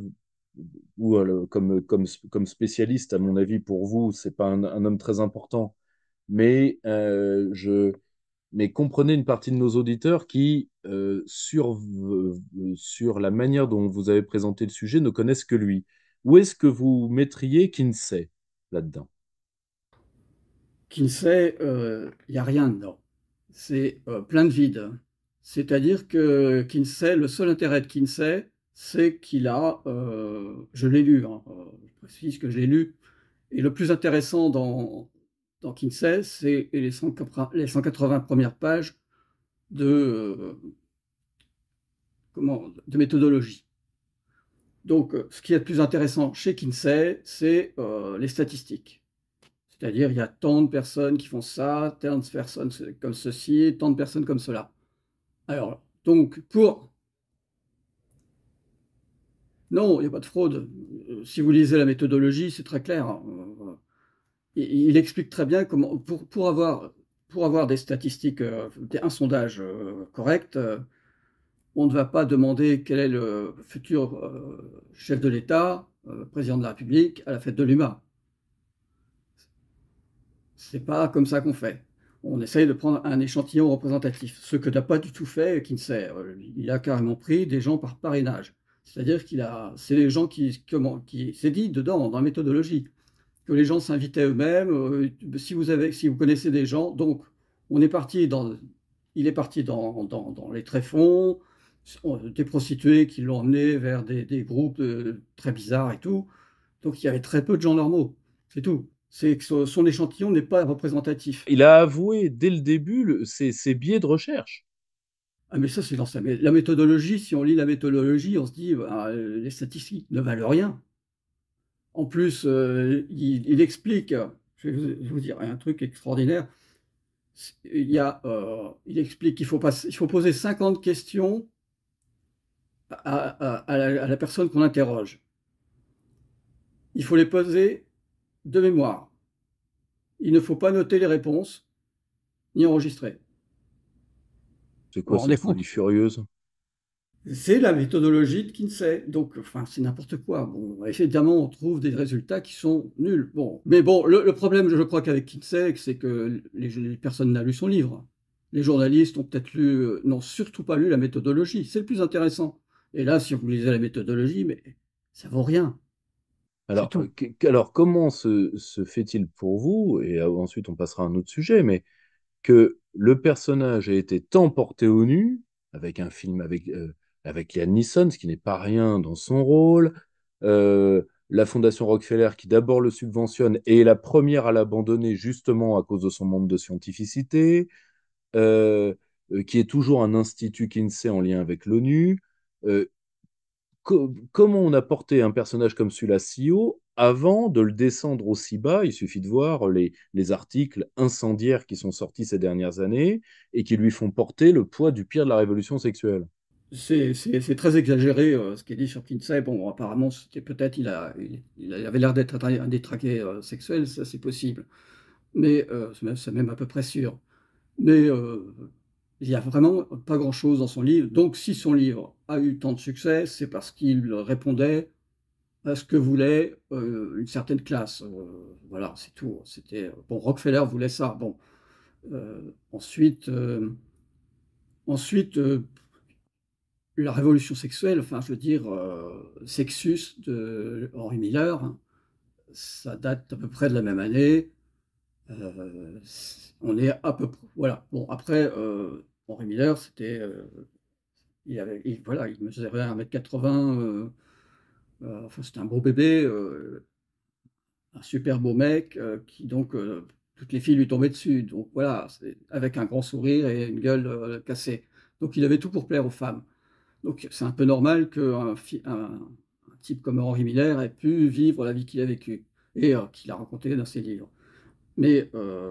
ou euh, comme, comme, spécialiste, à mon avis, pour vous, c'est pas un, homme très important, mais, je, mais comprenez une partie de nos auditeurs qui, sur, sur la manière dont vous avez présenté le sujet, ne connaissent que lui. Où est-ce que vous mettriez sait là-dedans Kinsey, il n'y a rien dedans. C'est euh, plein de vide. C'est-à-dire que Kinsey, le seul intérêt de Kinsey, c'est qu'il a, euh, je l'ai lu, hein, euh, je précise que je l'ai lu, et le plus intéressant dans, dans Kinsey, c'est les, 180, les premières pages de, comment, de méthodologie. Donc, ce qui est le plus intéressant chez Kinsey, c'est les statistiques c'est-à-dire, il y a tant de personnes qui font ça, tant de personnes comme ceci, tant de personnes comme cela. Alors, donc, pour... Non, il n'y a pas de fraude. Euh, si vous lisez la méthodologie, c'est très clair. Hein. Il explique très bien comment, pour, pour, avoir, pour avoir des statistiques, euh, un sondage euh, correct, on ne va pas demander quel est le futur chef de l'État, président de la République, à la fête de l'UMA c'est pas comme ça qu'on fait. On essaye de prendre un échantillon représentatif, ce que n'a pas du tout fait sert, Il a carrément pris des gens par parrainage. C'est-à-dire qu'il a, c'est les gens qui, comment, qui, s'est dit dedans, dans la méthodologie, que les gens s'invitaient eux-mêmes. Euh, si vous avez, si vous connaissez des gens, donc on est parti dans, il est parti dans, dans, les tréfonds, des prostituées qui l'ont emmené vers des, groupes euh, très bizarres et tout. Donc il y avait très peu de gens normaux, c'est tout c'est que son échantillon n'est pas représentatif. Il a avoué dès le début ses, biais de recherche. Ah, mais ça c'est dans sa... La méthodologie, si on lit la méthodologie, on se dit bah, euh, les statistiques ne valent rien. En plus, euh, il, explique, je vais, vous, dire un truc extraordinaire, euh, il, explique qu'il faut, pas, poser 50 questions à la personne qu'on interroge. Il faut les poser de mémoire il ne faut pas noter les réponses ni enregistrer. C'est quoi cette folie furieuse C'est la méthodologie de Kinsey. Donc, enfin, c'est n'importe quoi. Bon, évidemment, on trouve des résultats qui sont nuls. Bon, mais bon, le, problème, je crois qu'avec Kinsey, c'est que les, n'a personnes n'ont lu son livre. Les journalistes ont peut-être lu, euh, n'ont surtout pas lu la méthodologie. C'est le plus intéressant. Et là, si vous lisez la méthodologie, mais ça vaut rien. Alors, comment se, fait-il pour vous, et euh, ensuite on passera à un autre sujet, mais que le personnage a été tant porté au nu, avec un film avec, euh, avec Neeson, ce qui n'est pas rien dans son rôle, euh, la fondation Rockefeller qui d'abord le subventionne et est la première à l'abandonner justement à cause de son manque de scientificité, qui est toujours un institut qui ne sait en lien avec l'ONU, comment on a porté un personnage comme celui-là si avant de le descendre aussi bas, il suffit de voir les, articles incendiaires qui sont sortis ces dernières années et qui lui font porter le poids du pire de la révolution sexuelle. C'est très exagéré euh, ce qui est dit sur Kinsey. Bon, apparemment, peut-être il, avait l'air d'être un détraqué euh, sexuel, ça c'est possible. Mais euh, c'est même à peu près sûr. Mais il n'y a vraiment pas grand-chose dans son livre. Donc si son livre a eu tant de succès, c'est parce qu'il répondait à ce que voulait euh, une certaine classe. Euh, voilà, c'est tout. C'était euh, bon. Rockefeller voulait ça. Bon. ensuite, ensuite, la révolution sexuelle. Enfin, je veux dire, Sexus de Henry Miller, ça date à peu près de la même année. on est à peu près. Voilà. Bon, après, Henri Miller, c'était. Euh, il, avait, il, voilà, il mesurait 1m80. Euh, euh, enfin, c'était un beau bébé, un super beau mec, qui donc toutes les filles lui tombaient dessus. Donc voilà, avec un grand sourire et une gueule cassée. Donc il avait tout pour plaire aux femmes. Donc c'est un peu normal qu'un un, un, type comme Henri Miller ait pu vivre la vie qu'il a vécue et qu'il a racontée dans ses livres. Mais euh,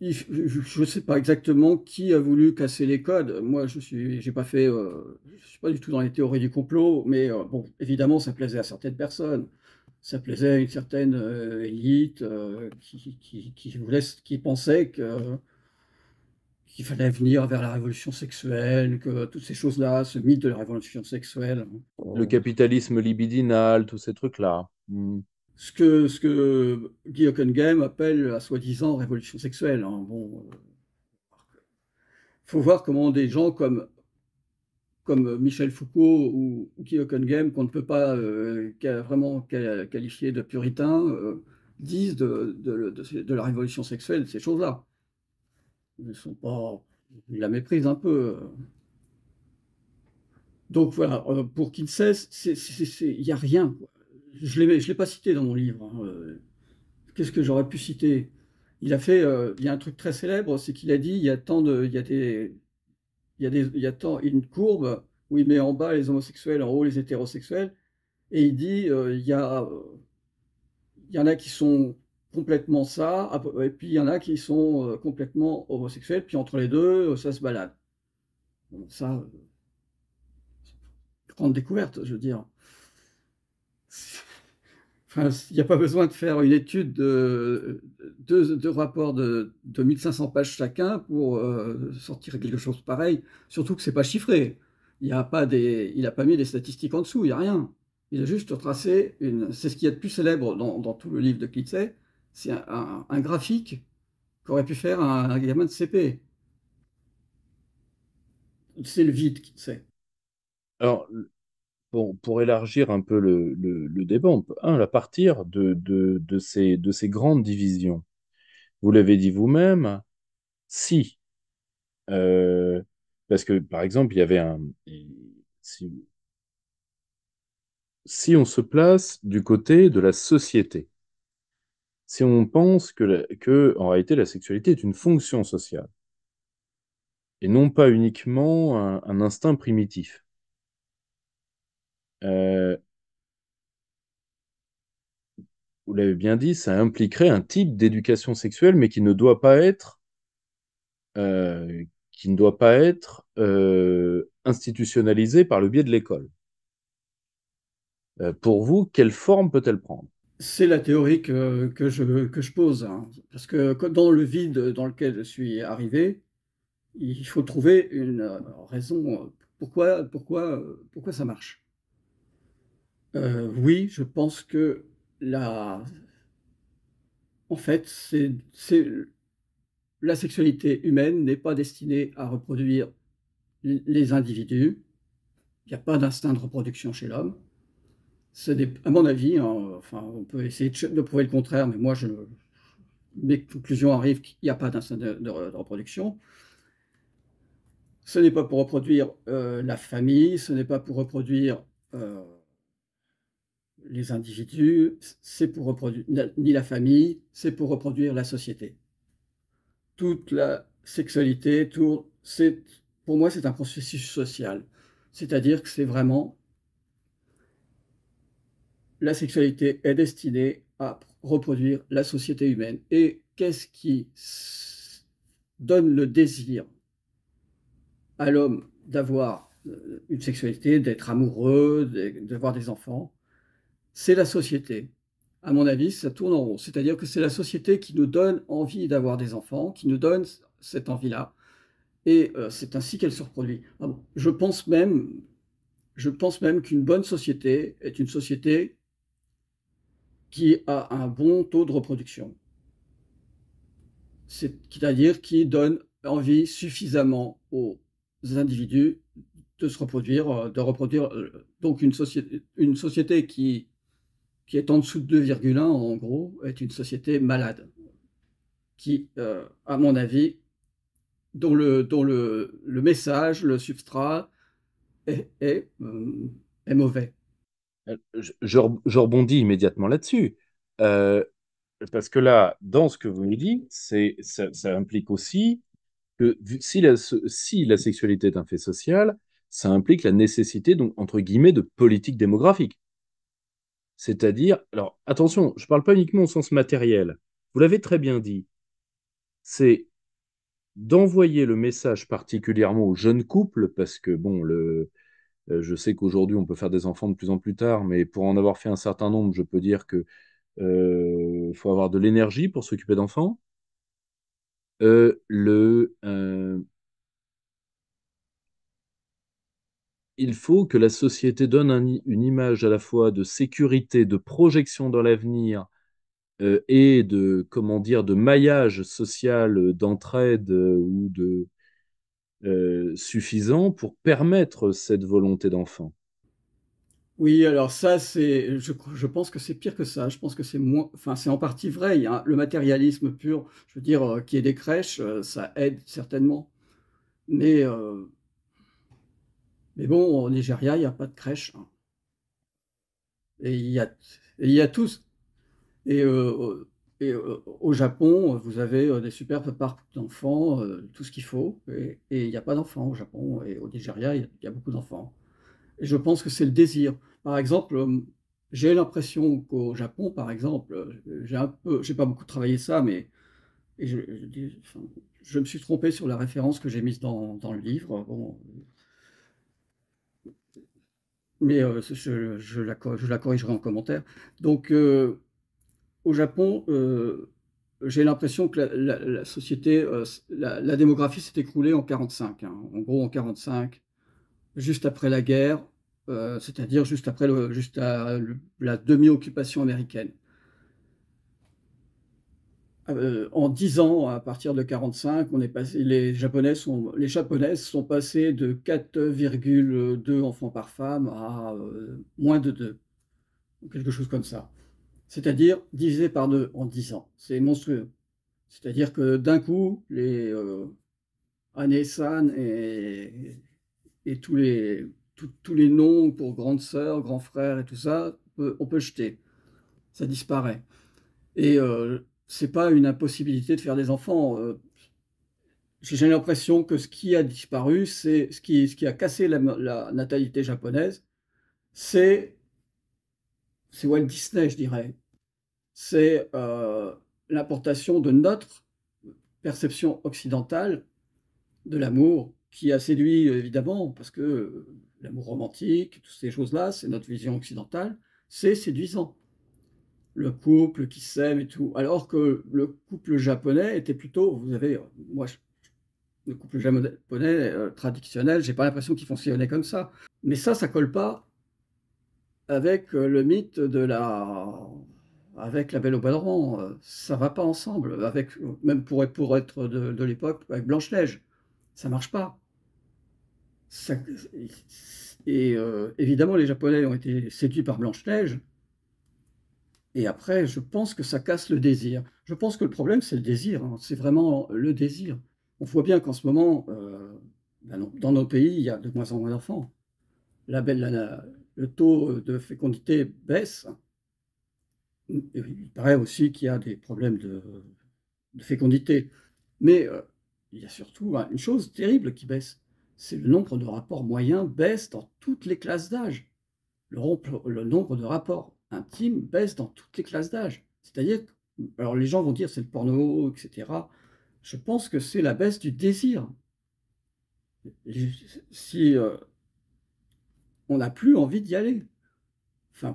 je ne sais pas exactement qui a voulu casser les codes. Moi, je suis, j'ai pas fait, euh, suis pas du tout dans les théories du complot, mais euh, bon, évidemment, ça plaisait à certaines personnes, ça plaisait à une certaine euh, élite qui, qui pensait que qu'il fallait venir vers la révolution sexuelle, que toutes ces choses-là, ce mythe de la révolution sexuelle. Hein. Le capitalisme libidinal, tous ces trucs-là. Hmm ce que, que Guy Ockengem appelle à soi-disant révolution sexuelle. Il hein. Bon, euh, faut voir comment des gens comme, comme Michel Foucault ou, Guy qu'on ne peut pas euh, vraiment qualifier de puritain, euh, disent de, la révolution sexuelle, ces choses-là. Ils sont pas. la méprisent un peu. Donc voilà, pour qu'il cesse, il n'y a rien. Quoi je ne l'ai pas cité dans mon livre. Hein, euh. Qu'est-ce que j'aurais pu citer Il a fait, euh, il y a un truc très célèbre, c'est qu'il a dit, il y a tant de, il y a des, il y a des, il tant une courbe où il met en bas les homosexuels, en haut les hétérosexuels, et il dit, euh, il y il y en a qui sont complètement ça, et puis il y en a qui sont complètement homosexuels, puis entre les deux, ça se balade. ça, grande découverte, je veux dire il n'y a pas besoin de faire une étude de deux rapports de, 1500 pages chacun pour euh, sortir quelque chose pareil, surtout que c'est pas chiffré. Il n'a pas, il a pas mis des statistiques en dessous, il n'y a rien. Il a juste tracé une. C'est ce qu'il y a de plus célèbre dans, tout le livre de Clitset, c'est un, graphique qu'aurait pu faire un, gamin de CP. C'est le vide, Clitset. Alors, pour, élargir un peu le, débat, un, à partir de, de, ces, grandes divisions. Vous l'avez dit vous-même, si, euh, parce que par exemple, il y avait un. Si, si on se place du côté de la société, si on pense que, que, en réalité, la sexualité est une fonction sociale, et non pas uniquement un instinct primitif. Euh, vous l'avez bien dit, ça impliquerait un type d'éducation sexuelle, mais qui ne doit pas être, euh, qui ne doit pas être euh, institutionnalisé par le biais de l'école. Euh, pour vous, quelle forme peut-elle prendre c'est la théorie que, je, que je pose. Hein. Parce que dans le vide dans lequel je suis arrivé, il faut trouver une raison pourquoi, pourquoi, pourquoi ça marche. Euh, oui, je pense que la... En fait, c'est, la sexualité humaine n'est pas destinée à reproduire les individus. Il n'y a pas d'instinct de reproduction chez l'homme. à mon avis, hein, enfin, on peut essayer de prouver le contraire, mais moi, je... mes conclusions arrivent qu'il n'y a pas d'instinct de, reproduction. Ce n'est pas pour reproduire euh, la famille, ce n'est pas pour reproduire euh, les individus, c'est pour reproduire, ni la famille, c'est pour reproduire la société. Toute la sexualité c'est, pour moi, c'est un processus social. C'est-à-dire que c'est vraiment, la sexualité est destinée à reproduire la société humaine. Et qu'est-ce qui donne le désir à l'homme d'avoir euh, une sexualité, d'être amoureux, d'avoir des enfants c'est la société. À mon avis, ça tourne en rond. C'est-à-dire que c'est la société qui nous donne envie d'avoir des enfants, qui nous donne cette envie-là. Et euh, c'est ainsi qu'elle se reproduit. Ah je pense même, je pense même qu'une bonne société est une société qui a un bon taux de reproduction. C'est-à-dire qui donne envie suffisamment aux individus de se reproduire, euh, de reproduire. Euh, donc une société, une société qui qui est en dessous de 2,1 en gros, est une société malade, qui, euh, à mon avis, dont le, le, message, le substrat est, est, euh, mauvais. Euh, je, rebondis immédiatement là-dessus. parce que là, dans ce que vous me dites, c'est, ça, implique aussi que si la, si la sexualité est un fait social, ça implique la nécessité, donc, entre guillemets, de politique démographique. C'est-à-dire, alors attention, je ne parle pas uniquement au sens matériel. Vous l'avez très bien dit. C'est d'envoyer le message particulièrement aux jeunes couples, parce que bon, le, euh, je sais qu'aujourd'hui on peut faire des enfants de plus en plus tard, mais pour en avoir fait un certain nombre, je peux dire que euh, faut avoir de l'énergie pour s'occuper d'enfants. Euh, le, il faut que la société donne une image à la fois de sécurité, de projection dans l'avenir euh, et de comment dire de maillage social, euh, d'entraide euh, ou de suffisant pour permettre cette volonté d'enfant. Oui, alors ça, c'est, je, pense que c'est pire que ça. Je pense que c'est moins, enfin, c'est en partie vrai. Hein. Le matérialisme pur, je veux dire, qui est des crèches, ça aide certainement. Mais mais bon, au Nigeria, il n'y a pas de crèche. Hein. Et il y a, tous. Et, euh, euh, au Japon, vous avez euh, des superbes parcs d'enfants, tout ce qu'il faut. Et il n'y a pas d'enfants au Japon. Et au Nigeria, il y, a beaucoup d'enfants. Et je pense que c'est le désir. Par exemple, j'ai l'impression qu'au Japon, par exemple, j'ai un peu, j'ai pas beaucoup travaillé ça, mais je, me suis trompé sur la référence que j'ai mise dans, dans le livre. Bon, mais euh, je, la, corrigerai en commentaire. Donc, euh, au Japon, euh, j'ai l'impression que la, société, la, démographie s'est écroulée en 1945, hein. en gros, en 45, juste après la guerre, c'est-à-dire juste après juste la demi-occupation américaine. Euh, en 10 ans, à partir de 45, on est passé, les, Japonais sont, les Japonaises sont passées de 4,2 enfants par femme à euh, moins de 2, quelque chose comme ça. C'est-à-dire divisé par 2 en 10 ans. C'est monstrueux. C'est-à-dire que d'un coup, les euh, Anesan et, et tous, les, tous les noms pour grande sœur, grand frère et tout ça, on peut, jeter. Ça disparaît. Et euh, c'est pas une impossibilité de faire des enfants. Euh. J'ai l'impression que ce qui a disparu, c'est ce qui, ce qui a cassé la, natalité japonaise, c'est Walt Disney, je dirais. C'est euh, l'importation de notre perception occidentale de l'amour, qui a séduit évidemment, parce que euh, l'amour romantique, toutes ces choses-là, c'est notre vision occidentale, c'est séduisant le couple qui s'aime et tout. Alors que le couple japonais était plutôt, vous avez, moi, le couple japonais euh, traditionnel, j'ai pas l'impression qu'ils fonctionnait comme ça. Mais ça, ça colle pas avec euh, le mythe de la, avec la Belle au dormant euh, Ça va pas ensemble. Avec, même pour, pour être de, de l'époque, avec Blanche Neige, ça marche pas. et évidemment, les Japonais ont été séduits par Blanche Neige et après, je pense que ça casse le désir. Je pense que le problème, c'est le désir. Hein. C'est vraiment le désir. On voit bien qu'en ce moment, euh, ben dans nos pays, il y a de moins en moins d'enfants. La, le taux de fécondité baisse. Il paraît aussi qu'il y a des problèmes de, fécondité. Mais euh, il y a surtout une chose terrible qui baisse. C'est le nombre de rapports moyens baisse dans toutes les classes d'âge. Le, le nombre de rapports intime baisse dans toutes les classes d'âge. C'est-à-dire, alors les gens vont dire c'est le porno, etc. Je pense que c'est la baisse du désir. Si euh, on n'a plus envie d'y aller, enfin,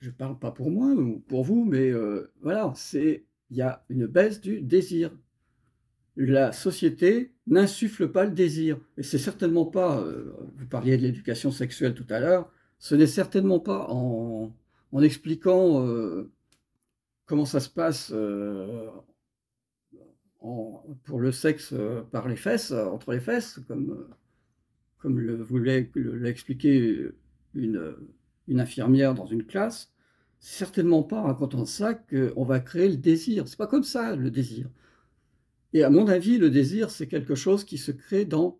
je ne parle pas pour moi ou pour vous, mais euh, voilà, c'est il y a une baisse du désir. La société n'insuffle pas le désir. Et c'est certainement pas, euh, vous parliez de l'éducation sexuelle tout à l'heure, ce n'est certainement pas en, en expliquant euh, comment ça se passe euh, pour le sexe euh, par les fesses, entre les fesses, comme, comme le voulait l'expliquer une, une infirmière dans une classe, certainement pas en racontant ça qu'on va créer le désir. C'est pas comme ça le désir. Et à mon avis, le désir, c'est quelque chose qui se crée dans,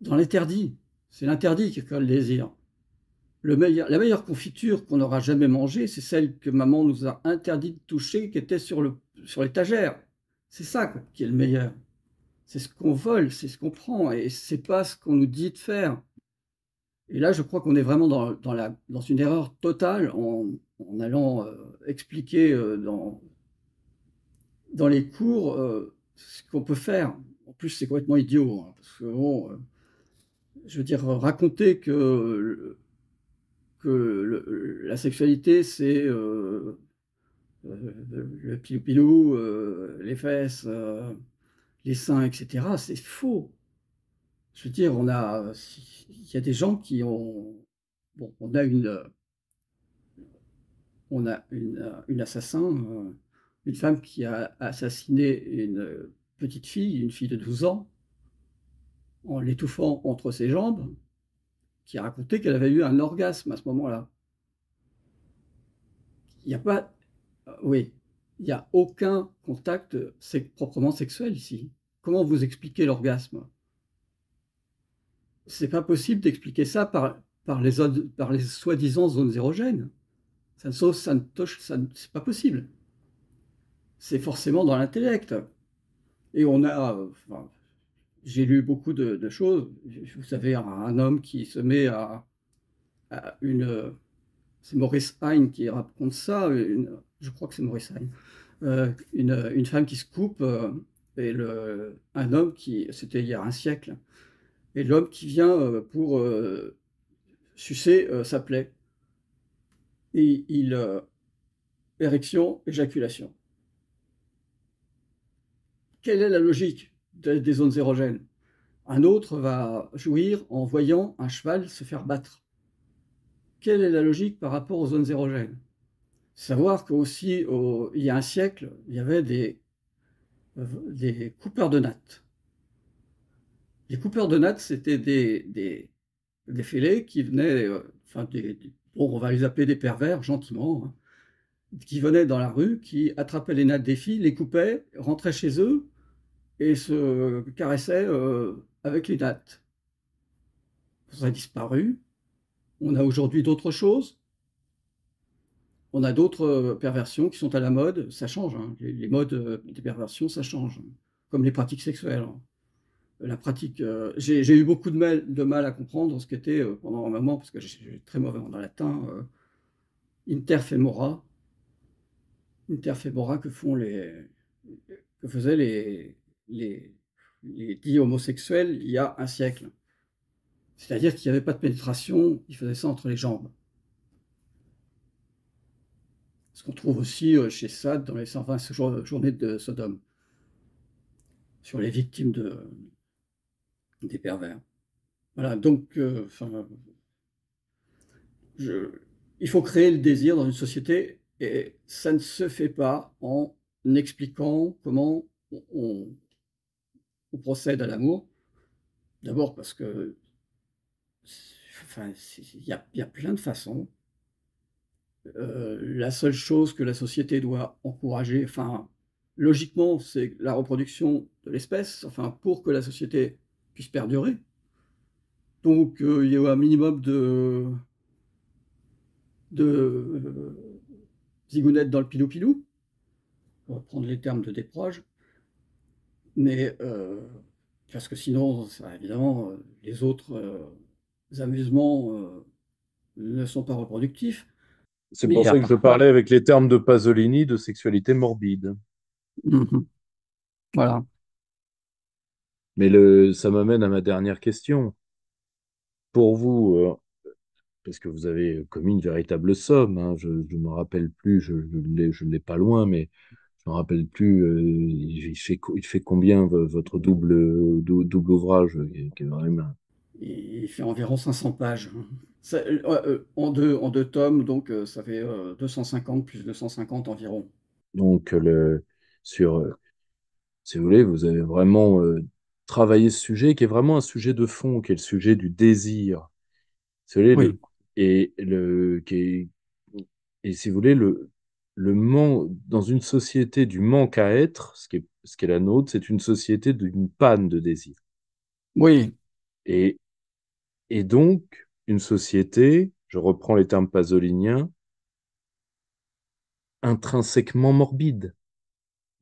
dans l'interdit. C'est l'interdit qui crée le désir meilleur, la meilleure confiture qu'on aura jamais mangée, c'est celle que maman nous a interdit de toucher, qui était sur l'étagère. Sur c'est ça qui est le meilleur. C'est ce qu'on vole, c'est ce qu'on prend, et c'est pas ce qu'on nous dit de faire. Et là, je crois qu'on est vraiment dans, dans, la, dans, une erreur totale en, en allant euh, expliquer euh, dans, dans, les cours euh, ce qu'on peut faire. En plus, c'est complètement idiot, hein, parce que bon, je veux dire, raconter que que la sexualité, c'est euh, euh, le pilou-pilou, euh, les fesses, les seins, etc. C'est faux. Je veux dire, on a, il y a des gens qui ont, on a une, on a une assassin, une femme qui a assassiné une petite fille, une fille de 12 ans, en l'étouffant entre ses jambes qui a raconté qu'elle avait eu un orgasme à ce moment-là. Il n'y a pas. Euh, oui, il n'y a aucun contact proprement sexuel ici. Comment vous expliquez l'orgasme C'est pas possible d'expliquer ça par, les, soi-disant zones érogènes. Ça ne, ça touche, c'est pas possible. C'est forcément dans l'intellect. Et on a, euh, j'ai lu beaucoup de, choses. Vous savez, un, homme qui se met à, une. C'est Maurice Hein qui raconte ça. je crois que c'est Maurice Hein. une, femme qui se coupe euh, et le, un homme qui. C'était il y a un siècle. Et l'homme qui vient euh, pour sucer sa plaie. Et il. érection, éjaculation. Quelle est la logique des zones érogènes. Un autre va jouir en voyant un cheval se faire battre. Quelle est la logique par rapport aux zones érogènes Savoir qu'aussi, il y a un siècle, il y avait des, euh, des coupeurs de nattes. Les coupeurs de nattes, c'était des, des, fêlés qui venaient, euh, on va les appeler des pervers, gentiment, hein, qui venaient dans la rue, qui attrapaient les nattes des filles, les coupaient, rentraient chez eux, et se caressait euh, avec les dates. Ça a disparu. On a aujourd'hui d'autres choses. On a d'autres euh, perversions qui sont à la mode. Ça change. Hein. Les, modes euh, des perversions, ça change. Hein. Comme les pratiques sexuelles. Hein. La pratique. j'ai eu beaucoup de mal, à comprendre ce qu'était pendant un moment, parce que j'ai très mauvais en latin, euh, interfemora. Interfemora que font les que faisaient les, les, les homosexuels il y a un siècle. C'est-à-dire qu'il n'y avait pas de pénétration, ils faisaient ça entre les jambes. Ce qu'on trouve aussi euh, chez Sade dans les 120 journées de Sodome, sur les victimes de, des pervers. Voilà, donc, euh, il faut créer le désir dans une société et ça ne se fait pas en expliquant comment on, procède à l'amour. D'abord parce que il y, a, plein de façons. Euh, la seule chose que la société doit encourager, enfin, logiquement, c'est la reproduction de l'espèce, enfin, pour que la société puisse perdurer. Donc, euh, il y a un minimum de, de euh, zigounettes dans le pilou-pilou, pour prendre les termes de proches mais euh, parce que sinon, évidemment, euh, les autres euh, amusements ne sont pas reproductifs. C'est pour ça que je parlais avec les termes de Pasolini de sexualité morbide. Mm-hmm. Voilà. Mais le, ça m'amène à ma dernière question. Pour vous, parce que vous avez commis une véritable somme, hein, je ne me rappelle plus, je ne l'ai pas loin, mais me rappelle plus, euh, il, fait, combien votre double, ouvrage qui est vraiment... Il fait environ 500 pages. Hein. Euh, euh, en, deux, tomes, donc ça fait 250 plus 250 environ. Donc, le, sur, si vous voulez, vous avez vraiment travaillé ce sujet qui est vraiment un sujet de fond, qui est le sujet du désir. et, le, et si vous voulez, le, le manque, dans une société du manque à être, ce qui est, ce qui est la nôtre, c'est une société d'une panne de désir. Oui. Et, et donc, une société, je reprends les termes pasoliniens, intrinsèquement morbide.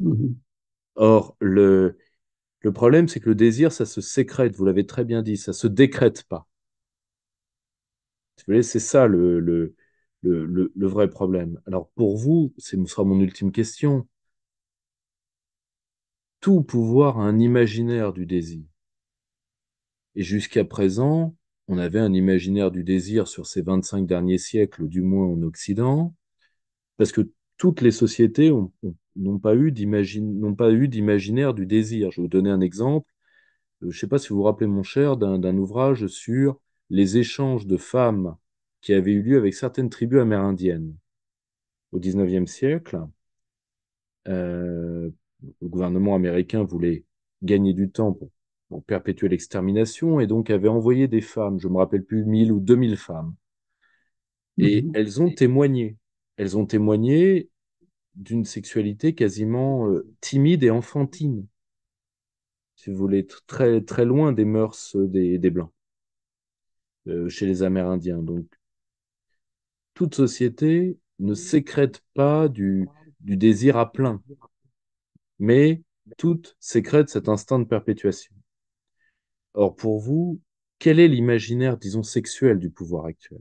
Mm-hmm. Or, le, le problème, c'est que le désir, ça se sécrète, vous l'avez très bien dit, ça se décrète pas. c'est ça le, le le, vrai problème. Alors pour vous, ce sera mon ultime question, tout pouvoir a un imaginaire du désir. Et jusqu'à présent, on avait un imaginaire du désir sur ces 25 derniers siècles, du moins en Occident, parce que toutes les sociétés n'ont pas eu d'imaginaire du désir. Je vais vous donner un exemple. Euh, je ne sais pas si vous vous rappelez, mon cher, d'un ouvrage sur les échanges de femmes qui avait eu lieu avec certaines tribus amérindiennes. Au XIXe siècle, euh, le gouvernement américain voulait gagner du temps pour, perpétuer l'extermination et donc avait envoyé des femmes, je ne me rappelle plus, 1000 ou 2000 femmes. Et mhm. elles ont témoigné. Elles ont témoigné d'une sexualité quasiment euh, timide et enfantine. Si vous voulez, très, très loin des mœurs euh, des, Blancs, chez les Amérindiens. Donc, toute société ne mmh. sécrète pas du, désir à plein, mais toute sécrète cet instinct de perpétuation. Or, pour vous, quel est l'imaginaire, disons, sexuel du pouvoir actuel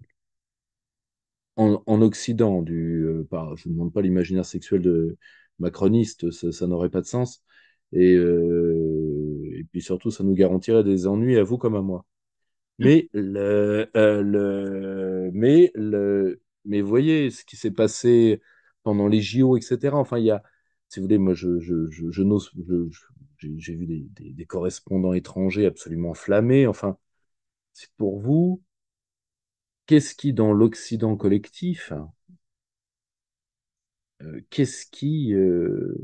en, Occident, du, euh, bah, je ne vous demande pas l'imaginaire sexuel de macroniste, ça, n'aurait pas de sens. Euh, et, puis surtout, ça nous garantirait des ennuis à vous comme à moi. Mmh. Mais, euh, le mais le, mais voyez ce qui s'est passé pendant les JO, etc. Enfin, il y a, si vous voulez, moi, je, n'ose, j'ai vu des, correspondants étrangers absolument flammés. Enfin, c'est pour vous, qu'est-ce qui, dans l'Occident collectif, euh, qu'est-ce qui euh,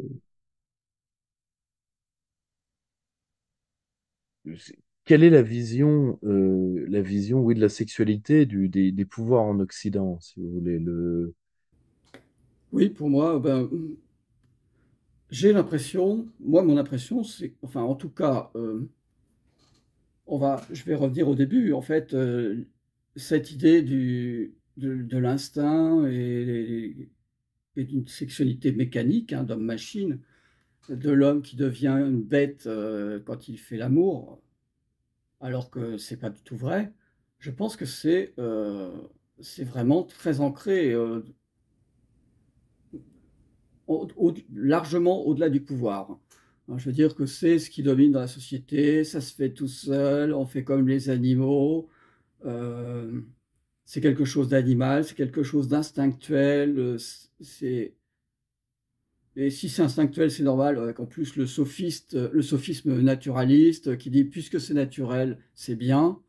quelle est la vision, euh, la vision oui, de la sexualité, des, pouvoirs en Occident, si vous voulez le... Oui, pour moi, ben, j'ai l'impression, moi, mon impression, c'est, enfin, en tout cas, euh, on va, je vais revenir au début, en fait, euh, cette idée du, de, l'instinct et, d'une sexualité mécanique, hein, d'homme-machine, de l'homme qui devient une bête quand il fait l'amour alors que ce n'est pas du tout vrai, je pense que c'est euh, vraiment très ancré euh, largement au-delà du pouvoir. Hein, je veux dire que c'est ce qui domine dans la société, ça se fait tout seul, on fait comme les animaux, euh, c'est quelque chose d'animal, c'est quelque chose d'instinctuel, c'est et si c'est instinctuel, c'est normal, avec en plus le, sophiste, euh, le sophisme naturaliste euh, qui dit puisque c'est naturel, c'est bien.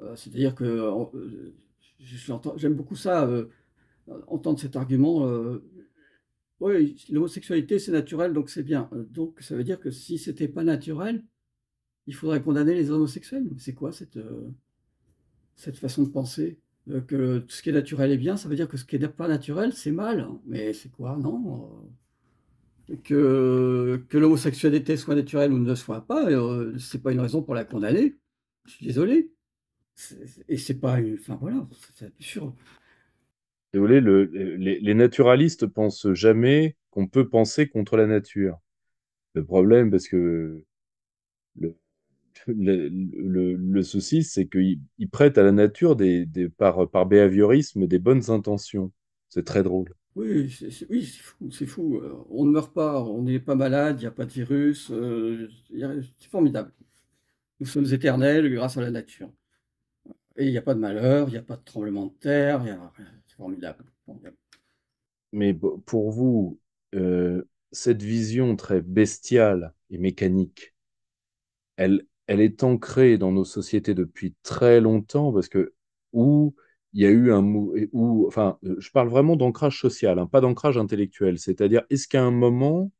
Euh, c'est-à-dire que j'aime beaucoup ça, entendre cet argument. oui, l'homosexualité, c'est naturel, donc c'est bien. Donc ça veut dire que si c'était pas naturel, il faudrait condamner les homosexuels. C'est quoi cette, cette façon de penser que tout ce qui est naturel est bien, ça veut dire que ce qui n'est pas naturel, c'est mal. Mais c'est quoi Non que, que l'homosexualité soit naturelle ou ne soit pas, ce euh, c'est pas une raison pour la condamner. Je suis désolé. Et c'est pas Enfin voilà, c'est sûr. Désolé, les, naturalistes pensent jamais qu'on peut penser contre la nature. Le problème, parce que le, le, souci, c'est qu'ils prêtent à la nature des, par, par des bonnes intentions. C'est très drôle. Oui, c'est oui, fou, euh, On ne meurt pas, on n'est pas malade, il n'y a pas de virus, euh, c'est formidable. Nous sommes éternels grâce à la nature. Et il n'y a pas de malheur, il n'y a pas de tremblement de terre, c'est formidable. Mais pour vous, euh, cette vision très bestiale et mécanique, elle, elle est ancrée dans nos sociétés depuis très longtemps parce que où il y a eu un où, enfin, euh, je parle vraiment d'ancrage social, hein, pas d'ancrage intellectuel. C'est-à-dire, est-ce qu'à un moment,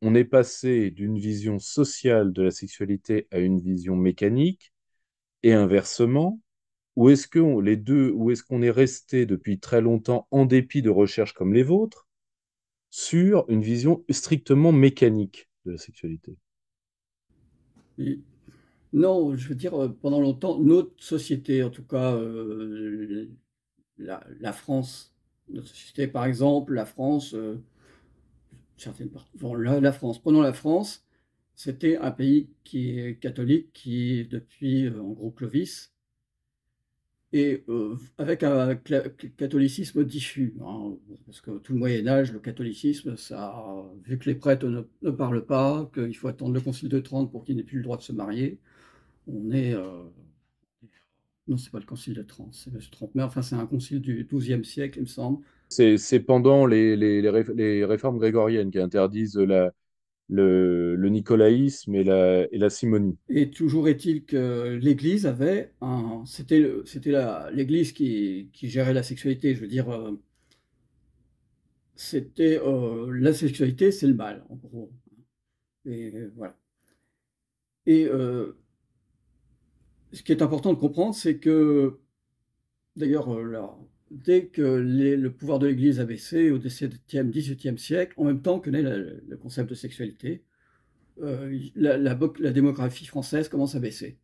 on est passé d'une vision sociale de la sexualité à une vision mécanique et inversement, ou est-ce que les deux, ou est-ce qu'on est resté depuis très longtemps en dépit de recherches comme les vôtres sur une vision strictement mécanique de la sexualité? Non, je veux dire, euh, pendant longtemps, notre société, en tout cas euh, la, France, notre société par exemple, la France, euh, certaines parties, la, France, prenons la France, c'était un pays qui est catholique, qui depuis en gros Clovis, et avec un catholicisme diffus, hein, parce que tout le Moyen Âge, le catholicisme, ça, vu que les prêtres ne, parlent pas, qu'il faut attendre le Concile de Trente pour qu'il n'aient plus le droit de se marier, euh, on est. non, c'est pas le concile de Trente, c'est le 30 enfin, c'est un concile du XIIe siècle, il me semble. C'est pendant les, les, les, réformes grégoriennes qui interdisent la, le, le, nicolaïsme et la, et la simonie. Et toujours est-il que l'Église avait un. C'était l'Église qui, qui, gérait la sexualité, je veux dire. Euh, c'était euh, la sexualité, c'est le mal, en gros. Et voilà. Et ce qui est important de comprendre, c'est que, d'ailleurs, euh, dès que le pouvoir de l'Église a baissé au XVIIe, XVIIIe siècle, en même temps que naît le concept de sexualité, euh, la, démographie française commence à baisser.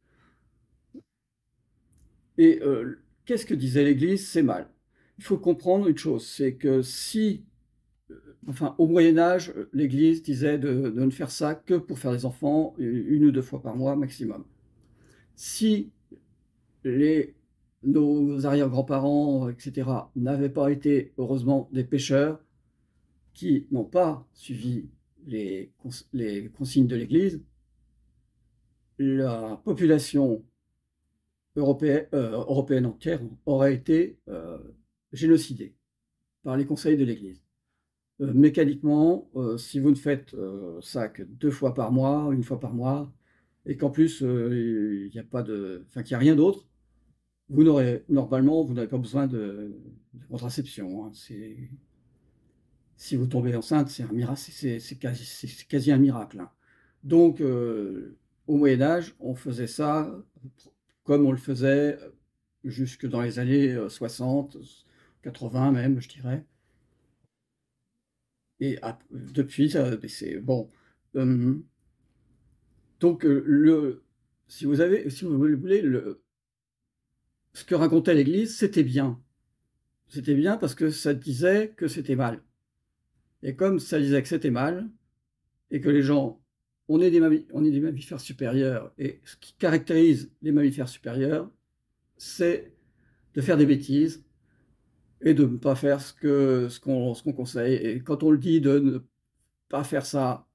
Et euh, qu'est-ce que disait l'Église C'est mal. Il faut comprendre une chose, c'est que si, enfin, au Moyen Âge, l'Église disait de, de ne faire ça que pour faire des enfants une ou deux fois par mois maximum si nos arrière-grands-parents, etc., n'avaient pas été, heureusement, des pêcheurs qui n'ont pas suivi les, consignes de l'Église, la population euh, européenne, entière aurait été euh, génocidée par les conseils de l'Église. Euh, mécaniquement, si vous ne faites ça que deux fois par mois, une fois par mois, et qu'en plus, euh, il n'y a pas de, enfin, qu'il a rien d'autre, vous n'aurez, normalement, vous n'avez pas besoin de, contraception. Hein. C'est, si vous tombez enceinte, c'est un miracle, c'est, quasi, quasi, un miracle. Hein. Donc, euh, au Moyen Âge, on faisait ça comme on le faisait euh, jusque dans les années 60, 80 même, je dirais. Et depuis, c'est bon. Donc, euh, le, si vous avez, si vous voulez, ce que racontait l'Église, c'était bien. C'était bien parce que ça disait que c'était mal. Et comme ça disait que c'était mal, et que les gens, on est, des mammifères supérieurs, et ce qui caractérise les mammifères supérieurs, c'est de faire des bêtises et de ne pas faire ce qu'on ce conseille. Et quand on le dit de ne pas faire ça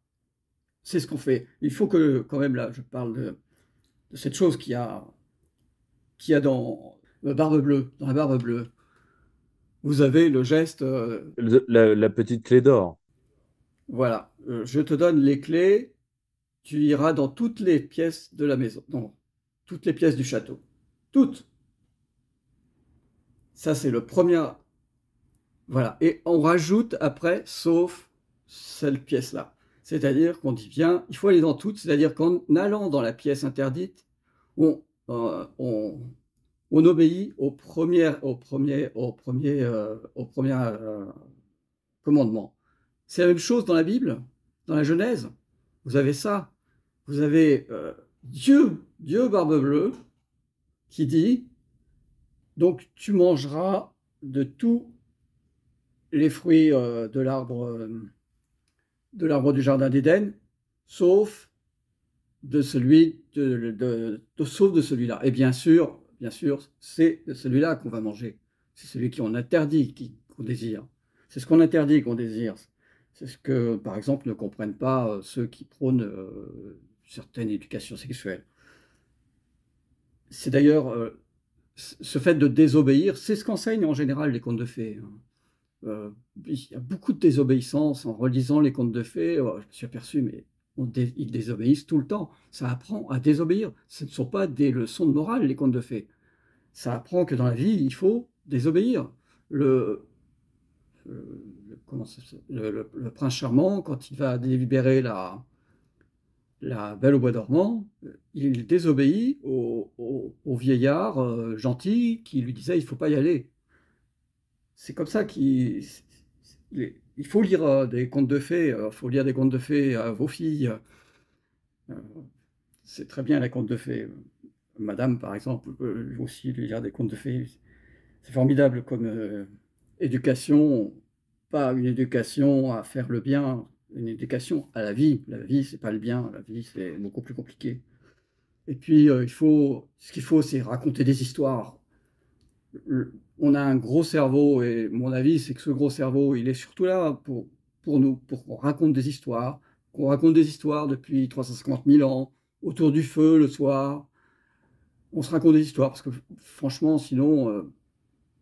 c'est ce qu'on fait. Il faut que, quand même, là, je parle de, cette chose qu'il a, qui a dans la barbe bleue, dans la barbe bleue. Vous avez le geste. Euh, la, petite clé d'or. Voilà. Euh, je te donne les clés. Tu iras dans toutes les pièces de la maison. Non, toutes les pièces du château. Toutes. Ça, c'est le premier. Voilà. Et on rajoute après, sauf cette pièce-là. C'est-à-dire qu'on dit bien, il faut aller dans toutes, c'est-à-dire qu'en allant dans la pièce interdite, euh, on, on, obéit au premier, au premier, au premier, euh, au premier euh, commandement. C'est la même chose dans la Bible, dans la Genèse. Vous avez ça. Vous avez Dieu, Dieu barbe bleue, qui dit, donc tu mangeras de tous les fruits de l'arbre de l'arbre du jardin d'Éden, sauf de celui de, sauf de celui-là. Et bien sûr, bien sûr, c'est celui-là qu'on va manger. C'est celui qu'on interdit, qu'on désire. C'est ce qu'on interdit qu'on désire. C'est ce que, par exemple, ne comprennent pas euh, ceux qui prônent euh, certaines éducations sexuelles. C'est d'ailleurs euh, ce fait de désobéir, c'est ce qu'enseignent en général les contes de fées. Hein. Euh, il y a beaucoup de désobéissance en relisant les contes de fées. Oh, je me suis aperçu, mais ils désobéissent tout le temps. Ça apprend à désobéir. Ce ne sont pas des leçons de morale, les contes de fées. Ça apprend que dans la vie, il faut désobéir. Le, le, prince charmant, quand il va délibérer la, Belle au bois dormant, euh, il désobéit au, vieillard euh, gentil qui lui disait il ne faut pas y aller c'est comme ça qu'il il faut lire euh, des contes de fées. Il euh, faut lire des contes de fées à vos filles. Euh, c'est très bien les contes de fées. Madame, par exemple, peut aussi lire des contes de fées. C'est formidable comme éducation, pas une éducation à faire le bien, une éducation à la vie. La vie, c'est pas le bien, la vie, c'est beaucoup plus compliqué. Et puis, il faut, ce qu'il faut, c'est raconter des histoires on a un gros cerveau, et mon avis, c'est que ce gros cerveau, il est surtout là pour, pour nous, pour qu'on raconte des histoires, qu'on raconte des histoires depuis 350 000 ans, autour du feu le soir. On se raconte des histoires, parce que franchement, sinon, euh,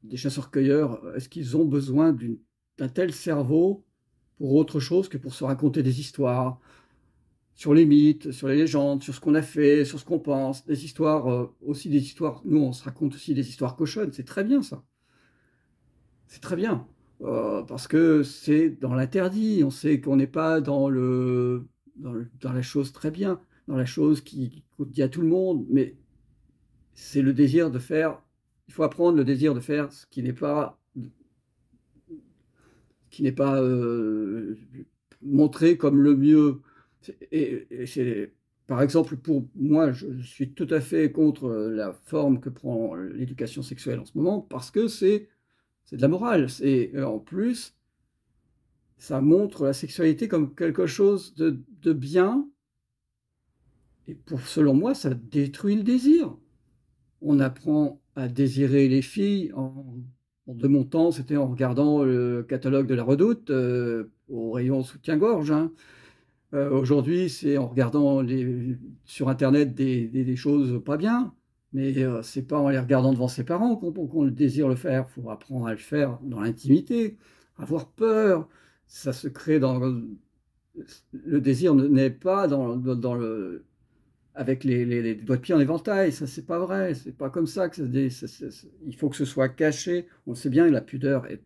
des chasseurs-cueilleurs, est-ce qu'ils ont besoin d'un tel cerveau pour autre chose que pour se raconter des histoires, sur les mythes, sur les légendes, sur ce qu'on a fait, sur ce qu'on pense, des histoires, euh, aussi des histoires, nous on se raconte aussi des histoires cochonnes, c'est très bien ça. C'est très bien, euh, parce que c'est dans l'interdit, on sait qu'on n'est pas dans, le, dans, la chose très bien, dans la chose qui, dit à tout le monde, mais c'est le désir de faire, il faut apprendre le désir de faire ce qui n'est pas, qui n'est pas euh, montré comme le mieux et, par exemple, pour moi, je suis tout à fait contre euh, la forme que prend l'éducation sexuelle en ce moment, parce que c'est, c'est de la morale. Et euh, en plus, ça montre la sexualité comme quelque chose de, de bien. Et pour, selon moi, ça détruit le désir. On apprend à désirer les filles en de mon temps, c'était en regardant le catalogue de la Redoute euh, au rayon soutien-gorge. Hein. Euh, aujourd'hui, c'est en regardant sur Internet des, choses pas bien, mais ce euh, c'est pas en les regardant devant ses parents qu'on désire le faire. Il faut apprendre à le faire dans l'intimité, avoir peur. Ça se crée dans le désir n'est pas dans, le avec les, doigts de pied en éventail. Ça c'est pas vrai. C'est pas comme ça que ça il faut que ce soit caché. On sait bien que la pudeur est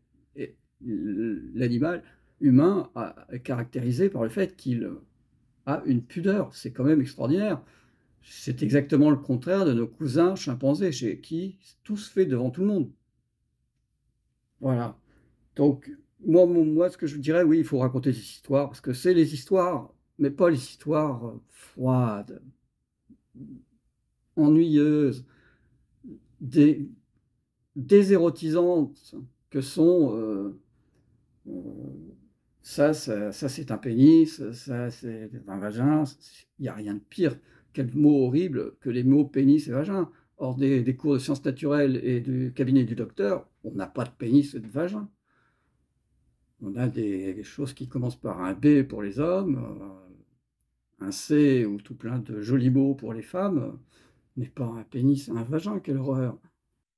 l'animal humain est caractérisé par le fait qu'il a une pudeur. C'est quand même extraordinaire. C'est exactement le contraire de nos cousins chimpanzés, chez qui tout se fait devant tout le monde. Voilà. Donc, moi, moi ce que je dirais, oui, il faut raconter des histoires, parce que c'est les histoires, mais pas les histoires froides, ennuyeuses, désérotisantes que sont. Euh, euh, ça, c'est un pénis, ça, c'est un vagin. Il n'y a rien de pire. Quel mot horrible que les mots pénis et vagin. Hors des, cours de sciences naturelles et du cabinet du docteur, on n'a pas de pénis et de vagin. On a des, choses qui commencent par un B pour les hommes, euh, un C ou tout plein de jolis mots pour les femmes, mais pas un pénis, et un vagin, quelle horreur.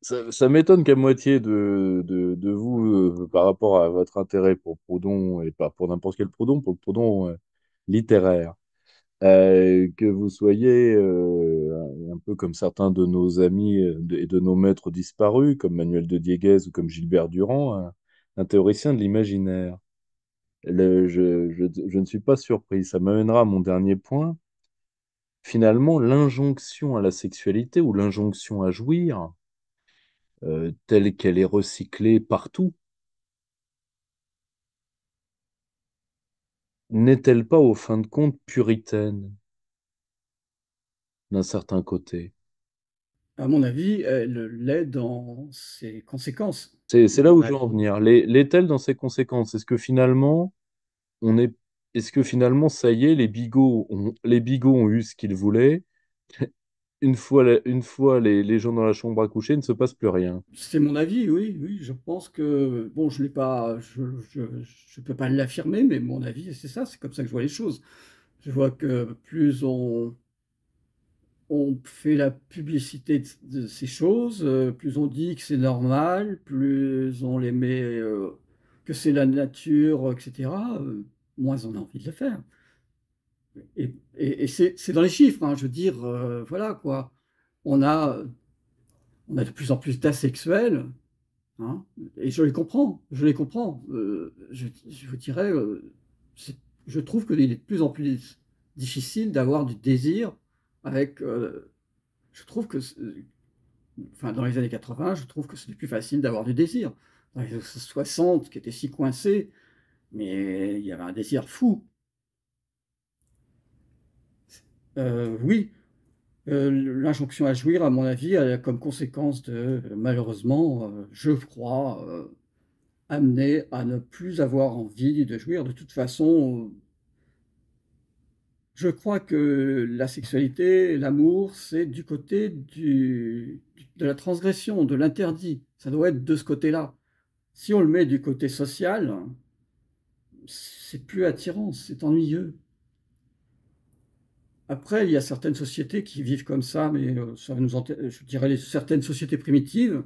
Ça, m'étonne qu'à moitié de, vous, euh, par rapport à votre intérêt pour Proudhon, et pas pour n'importe quel Proudhon, pour le Proudhon euh, littéraire, euh, que vous soyez un peu comme certains de nos amis et de nos maîtres disparus, comme Manuel de Diéguez ou comme Gilbert Durand, un, théoricien de l'imaginaire. Je, je ne suis pas surpris. Ça m'amènera à mon dernier point. Finalement, l'injonction à la sexualité ou l'injonction à jouir, euh, telle qu'elle est recyclée partout, n'est-elle pas au fin de compte puritaine d'un certain côté À mon avis, elle l'est dans ses conséquences. C'est là où je veux en venir. L'est-elle dans ses conséquences Est-ce que finalement, on est, est-ce que finalement, ça y est, les bigots les bigots ont eu ce qu'ils voulaient une fois, une fois les, gens dans la chambre à coucher, il ne se passe plus rien. C'est mon avis, oui, oui. Je pense que bon, je n'ai pas, je, je, peux pas l'affirmer, mais mon avis, c'est ça. C'est comme ça que je vois les choses. Je vois que plus on on fait la publicité de, ces choses, euh, plus on dit que c'est normal, plus on les met euh, que c'est la nature, etc. Euh, moins on a envie de le faire et, c'est dans les chiffres, hein, je veux dire, euh, voilà quoi. On a, on a de plus en plus d'asexuels, hein, et je les comprends, je les comprends. Euh, je, vous dirais, euh, je trouve qu'il est de plus en plus difficile d'avoir du désir avec. je trouve que, enfin, dans les années 80, je trouve que c'était plus facile d'avoir du désir. Dans les années 60, qui était si coincé, mais il y avait un désir fou euh, oui, euh, l'injonction à jouir, à mon avis, a comme conséquence de, malheureusement, euh, je crois, amener à ne plus avoir envie de jouir. De toute façon, je crois que la sexualité, l'amour, c'est du côté de la transgression, de l'interdit. Ça doit être de ce côté-là. Si on le met du côté social, c'est plus attirant, c'est ennuyeux. Après, il y a certaines sociétés qui vivent comme ça, mais euh, ça nous euh, je dirais certaines sociétés primitives,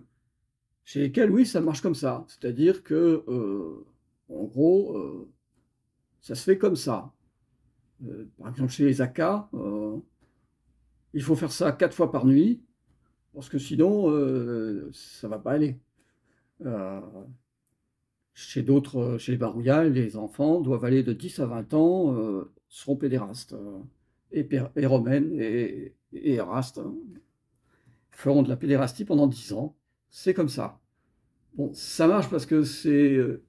chez lesquelles, oui, ça marche comme ça. C'est-à-dire que, euh, en gros, ça se fait comme ça. par exemple, chez les Aka, il faut faire ça quatre fois par nuit, parce que sinon, ça ne va pas aller. chez d'autres, chez les Barouillas, les enfants doivent aller de 10 à 20 ans, seront pédérastes et, romaine et, Eraste hein. feront de la pédérastie pendant dix ans. C'est comme ça. Bon, ça marche parce que c'est euh,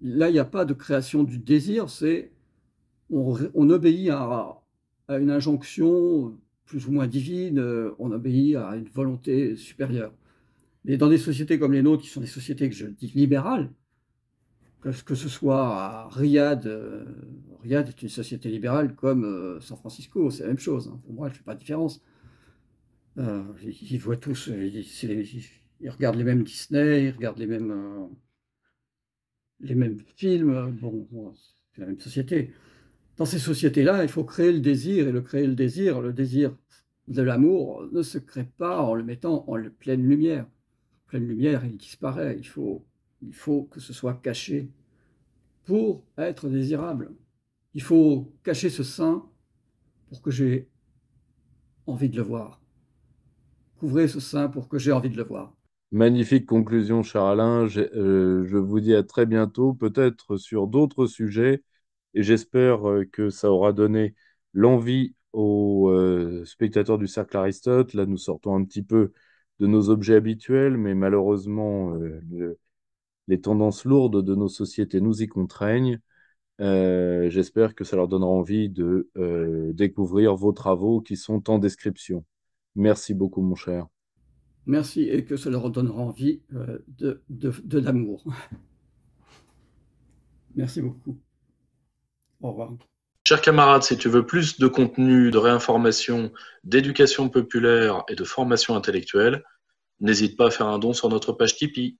là, il n'y a pas de création du désir, c'est on, obéit à, à, une injonction euh, plus ou moins divine, euh, on obéit à une volonté supérieure. Mais dans des sociétés comme les nôtres, qui sont des sociétés que je dis libérales, que ce soit à Riyad, euh, Riyad est une société libérale comme euh, San Francisco, c'est la même chose. Hein. Pour moi, je ne fais pas de différence. Euh, ils, voient tous, ils, regardent les mêmes Disney, ils regardent les mêmes, les mêmes films. c'est la même société. Dans ces sociétés-là, il faut créer le désir et le créer le désir, le désir de l'amour ne se crée pas en le mettant en pleine lumière. Pleine lumière, il disparaît. Il faut il faut que ce soit caché pour être désirable. Il faut cacher ce sein pour que j'ai envie de le voir. Couvrez ce sein pour que j'ai envie de le voir. Magnifique conclusion, cher Alain. Je, euh, vous dis à très bientôt, peut-être sur d'autres sujets. Et j'espère euh, que ça aura donné l'envie aux euh, spectateurs du Cercle Aristote. Là, nous sortons un petit peu de nos objets habituels, mais malheureusement, le, les tendances lourdes de nos sociétés nous y contraignent. Euh, j'espère que ça leur donnera envie de euh, découvrir vos travaux qui sont en description. Merci beaucoup, mon cher. Merci et que ça leur donnera envie euh, de, de, de l'amour. Merci beaucoup. Au revoir. Chers camarades, si tu veux plus de contenu, de réinformation, d'éducation populaire et de formation intellectuelle, n'hésite pas à faire un don sur notre page Tipeee.